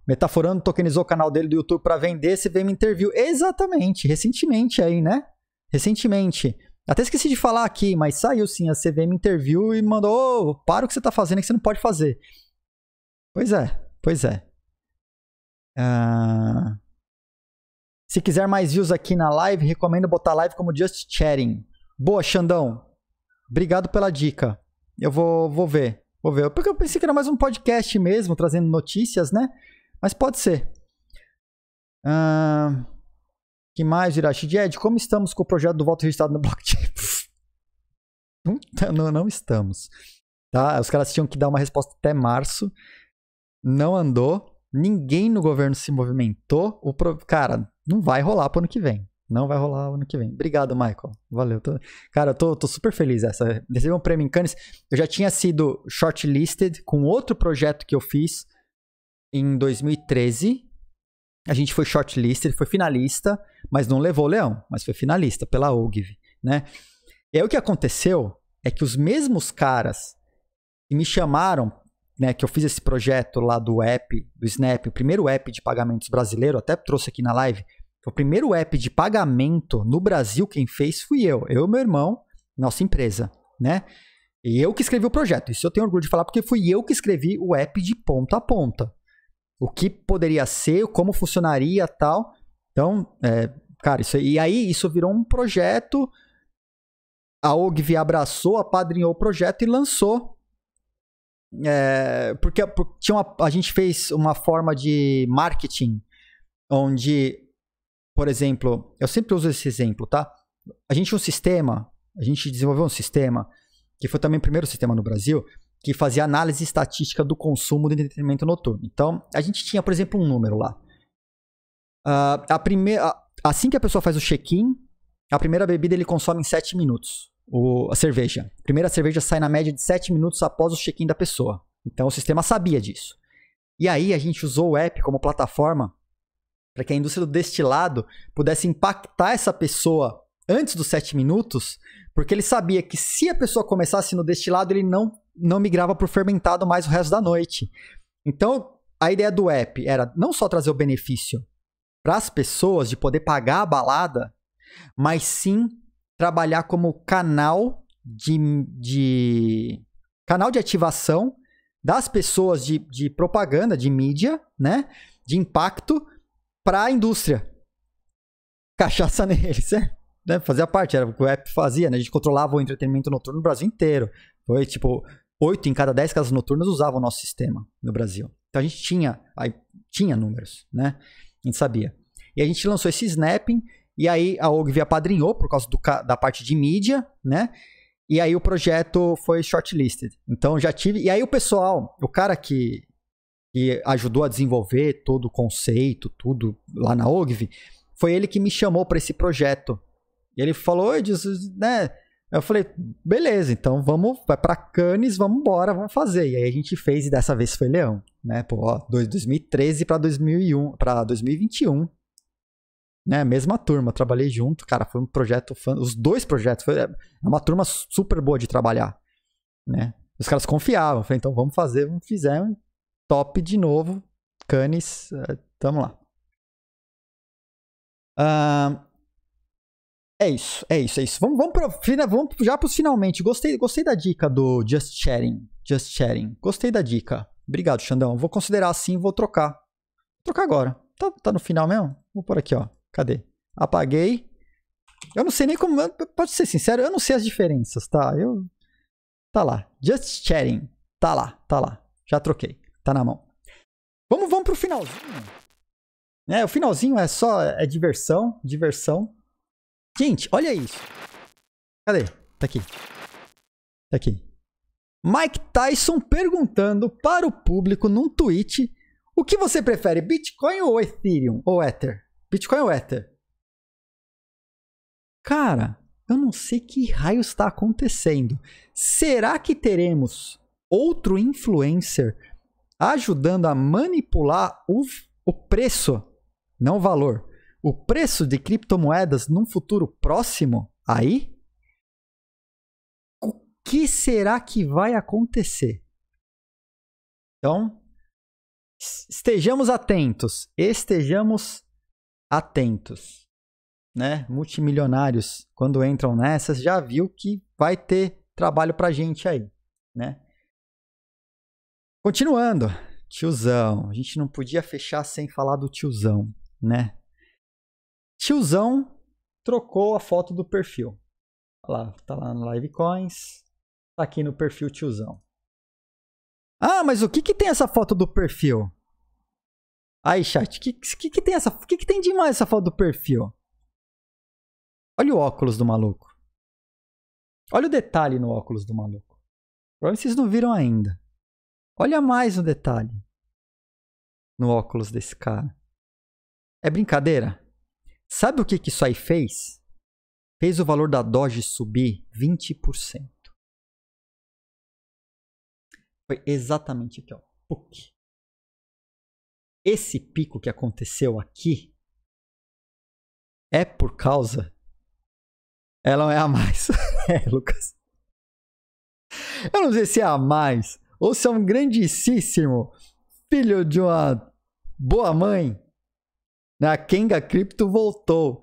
Metaforando tokenizou o canal dele do YouTube para vender, esse veio me interviu. Exatamente, recentemente aí, né? Recentemente. Até esqueci de falar aqui, mas saiu sim a CVM Interview e mandou: oh, para o que você está fazendo que você não pode fazer. Pois é, pois é. Uh... Se quiser mais views aqui na live, recomendo botar live como Just Chatting. Boa, Xandão. Obrigado pela dica. Eu vou, vou ver, vou ver. Porque eu pensei que era mais um podcast mesmo, trazendo notícias, né? Mas pode ser. Ah, que mais, Irachi? Ed, como estamos com o projeto do voto registrado no blockchain? não, tá, não, não estamos. Tá? Os caras tinham que dar uma resposta até março. Não andou. Ninguém no governo se movimentou. O pro... Cara, não vai rolar pro ano que vem. Não vai rolar ano que vem. Obrigado, Michael. Valeu. Tô... Cara, eu tô, tô, super feliz. Essa... Recebi um prêmio em Cannes. Eu já tinha sido shortlisted com outro projeto que eu fiz em 2013. A gente foi ele foi finalista, mas não levou o leão, mas foi finalista pela OGV, né? E aí o que aconteceu é que os mesmos caras que me chamaram, né, que eu fiz esse projeto lá do app, do Snap, o primeiro app de pagamentos brasileiro, até trouxe aqui na live, foi o primeiro app de pagamento no Brasil quem fez fui eu, eu e meu irmão, nossa empresa, né? E eu que escrevi o projeto. Isso eu tenho orgulho de falar porque fui eu que escrevi o app de ponta a ponta o que poderia ser, como funcionaria tal. Então, é, cara, isso, e aí isso virou um projeto. A OGV abraçou, apadrinhou o projeto e lançou. É, porque, porque tinha uma, a gente fez uma forma de marketing onde, por exemplo, eu sempre uso esse exemplo, tá? A gente tinha um sistema, a gente desenvolveu um sistema, que foi também o primeiro sistema no Brasil, que fazia análise estatística do consumo do entretenimento noturno. Então, a gente tinha, por exemplo, um número lá. Uh, a primeira, assim que a pessoa faz o check-in, a primeira bebida ele consome em 7 minutos. O, a cerveja. A primeira cerveja sai na média de 7 minutos após o check-in da pessoa. Então o sistema sabia disso. E aí a gente usou o app como plataforma para que a indústria do destilado pudesse impactar essa pessoa antes dos 7 minutos, porque ele sabia que se a pessoa começasse no destilado, ele não não migrava para o fermentado mais o resto da noite. Então, a ideia do app era não só trazer o benefício para as pessoas de poder pagar a balada, mas sim trabalhar como canal de, de canal de ativação das pessoas de, de propaganda, de mídia, né? De impacto para a indústria. Cachaça neles, é, né? Fazia parte, era o que o app fazia, né? A gente controlava o entretenimento noturno no Brasil inteiro. Foi tipo, 8 em cada 10 casas noturnas usavam o nosso sistema no Brasil. Então a gente tinha, tinha números, né? A gente sabia. E a gente lançou esse snapping, e aí a OGV apadrinhou por causa do, da parte de mídia, né? E aí o projeto foi shortlisted. Então já tive. E aí o pessoal, o cara que, que ajudou a desenvolver todo o conceito, tudo lá na OGV, foi ele que me chamou para esse projeto. E ele falou, disse, né? Eu falei, beleza, então vamos, vai para Cannes, vamos embora, vamos fazer. E aí a gente fez e dessa vez foi Leão, né? Pô, ó, 2013 para 2001, para 2021. Né, mesma turma, trabalhei junto, cara, foi um projeto, os dois projetos, foi é uma turma super boa de trabalhar, né? Os caras confiavam, falei, então vamos fazer, vamos fizemos, top de novo, Cannes, eh, tamo lá. Uh, é isso, é isso, é isso. Vamos, vamos, pro, vamos já para finalmente. Gostei, gostei da dica do Just Chatting. Just Chatting. Gostei da dica. Obrigado, Xandão. Vou considerar assim, vou trocar. Vou trocar agora. Tá, tá no final mesmo? Vou por aqui, ó. Cadê? Apaguei. Eu não sei nem como. Pode ser sincero, eu não sei as diferenças, tá? Eu. Tá lá. Just Chatting. Tá lá, tá lá. Já troquei. Tá na mão. Vamos, vamos pro finalzinho. É, o finalzinho é só é diversão, diversão. Gente, olha isso. Cadê? Tá aqui. Tá aqui. Mike Tyson perguntando para o público num tweet o que você prefere, Bitcoin ou Ethereum ou Ether? Bitcoin ou Ether? Cara, eu não sei que raio está acontecendo. Será que teremos outro influencer ajudando a manipular o, o preço, não o valor, o preço de criptomoedas num futuro próximo aí? O que será que vai acontecer? Então, estejamos atentos, estejamos atentos, né? Multimilionários quando entram nessas já viu que vai ter trabalho pra gente aí, né? Continuando, tiozão, a gente não podia fechar sem falar do tiozão, né? Tiozão trocou a foto do perfil. Olha lá, tá lá no Live Coins, tá aqui no perfil tiozão. Ah, mas o que que tem essa foto do perfil? Aí, chat, o que, que, que tem essa, que que tem demais essa foto do perfil? Olha o óculos do maluco. Olha o detalhe no óculos do maluco. Provavelmente vocês não viram ainda. Olha mais o detalhe no óculos desse cara. É brincadeira? Sabe o que, que isso aí fez? Fez o valor da Doge subir 20%. Foi exatamente aqui, ó. PUC. Esse pico que aconteceu aqui é por causa. Ela não é a mais. é, Lucas. Eu não sei se é a mais ou se é um grandíssimo filho de uma boa mãe né? A Kenga Crypto voltou.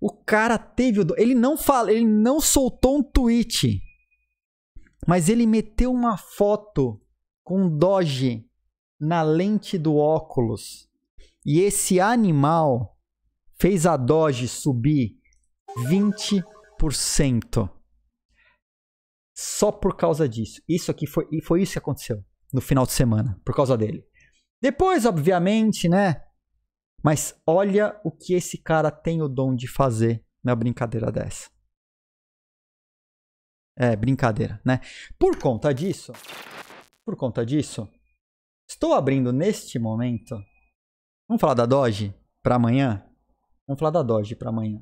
O cara teve Ele não fala, ele não soltou um tweet. Mas ele meteu uma foto com Doge na lente do óculos. E esse animal fez a Doge subir 20%. Só por causa disso. Isso aqui foi, foi isso que aconteceu no final de semana, por causa dele. Depois, obviamente, né? Mas olha o que esse cara tem o dom de fazer na brincadeira dessa. É, brincadeira, né? Por conta disso, por conta disso, estou abrindo neste momento. Vamos falar da Doge para amanhã? Vamos falar da Doge para amanhã,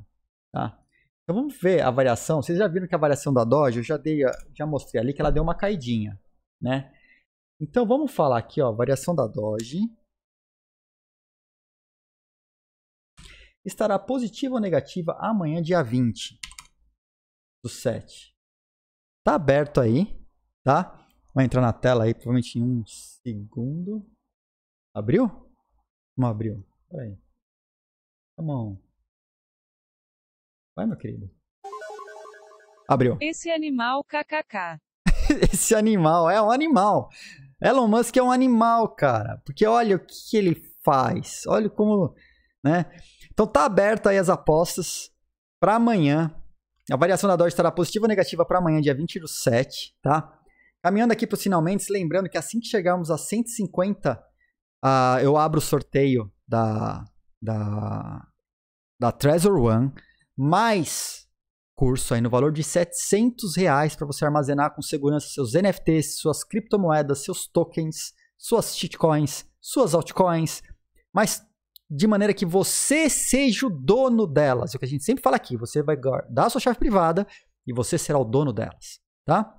tá? Então vamos ver a variação. Vocês já viram que a variação da Doge, eu já dei, já mostrei ali que ela deu uma caidinha, né? Então vamos falar aqui, ó, variação da Doge. estará positiva ou negativa amanhã, dia 20 do 7. Tá aberto aí, tá? Vai entrar na tela aí, provavelmente em um segundo. Abriu? Não abriu. Peraí. Come on. Vai, meu querido. Abriu. Esse animal, kkk. Esse animal, é um animal. Elon Musk é um animal, cara. Porque olha o que ele faz. Olha como, né? Então tá aberta aí as apostas para amanhã. A variação da Doge estará positiva ou negativa para amanhã, dia 20 do 7, tá? Caminhando aqui para os finalmente, lembrando que assim que chegarmos a 150, uh, ah, eu abro o sorteio da, da, da Treasure One, mais curso aí no valor de 700 reais para você armazenar com segurança seus NFTs, suas criptomoedas, seus tokens, suas shitcoins, suas altcoins, mais de maneira que você seja o dono delas. É o que a gente sempre fala aqui, você vai guardar a sua chave privada e você será o dono delas, tá?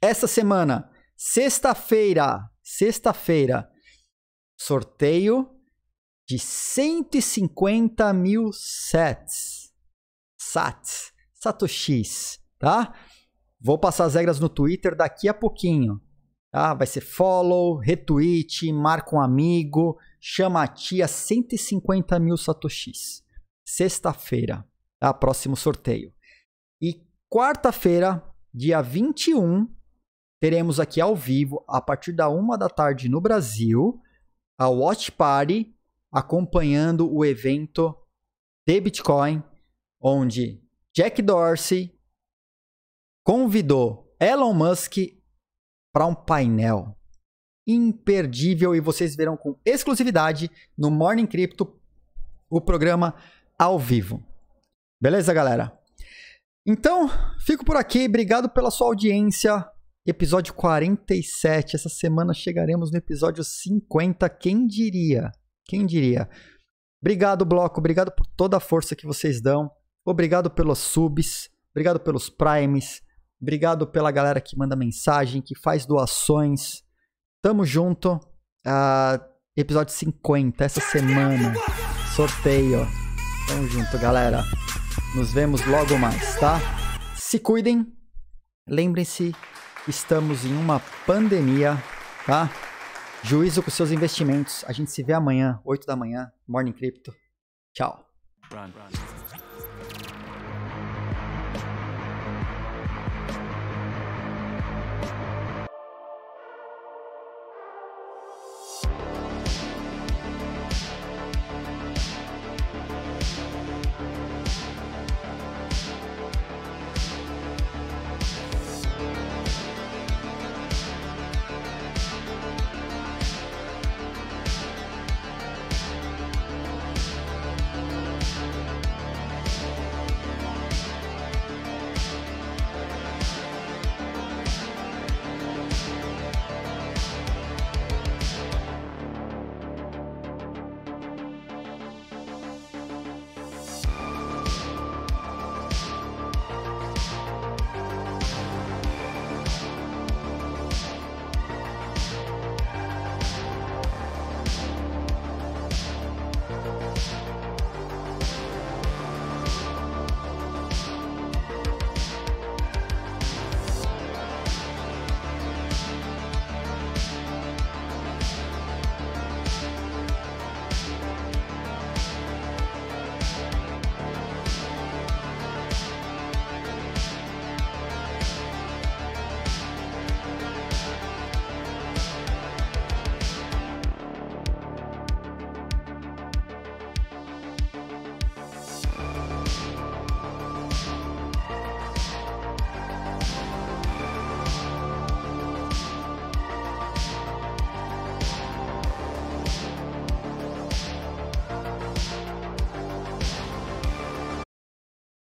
Essa semana, sexta-feira, sexta-feira, sorteio de 150 mil sets, sats, satoshis, tá? Vou passar as regras no Twitter daqui a pouquinho, tá? Vai ser follow, retweet, marca um amigo, chama a tia 150 mil satoshis. Sexta-feira, tá? Próximo sorteio. E quarta-feira, dia 21, teremos aqui ao vivo, a partir da uma da tarde no Brasil, a Watch Party acompanhando o evento de Bitcoin, onde Jack Dorsey convidou Elon Musk para um painel imperdível e vocês verão com exclusividade no Morning Crypto o programa ao vivo. Beleza, galera? Então, fico por aqui. Obrigado pela sua audiência. Episódio 47. Essa semana chegaremos no episódio 50. Quem diria? Quem diria? Obrigado, Bloco. Obrigado por toda a força que vocês dão. Obrigado pelos subs. Obrigado pelos primes. Obrigado pela galera que manda mensagem, que faz doações. Tamo junto. Uh, episódio 50, essa semana. Sorteio. Tamo junto, galera. Nos vemos logo mais, tá? Se cuidem. Lembrem-se, estamos em uma pandemia, tá? Juízo com seus investimentos. A gente se vê amanhã, 8 da manhã, Morning Crypto. Tchau. Run, run.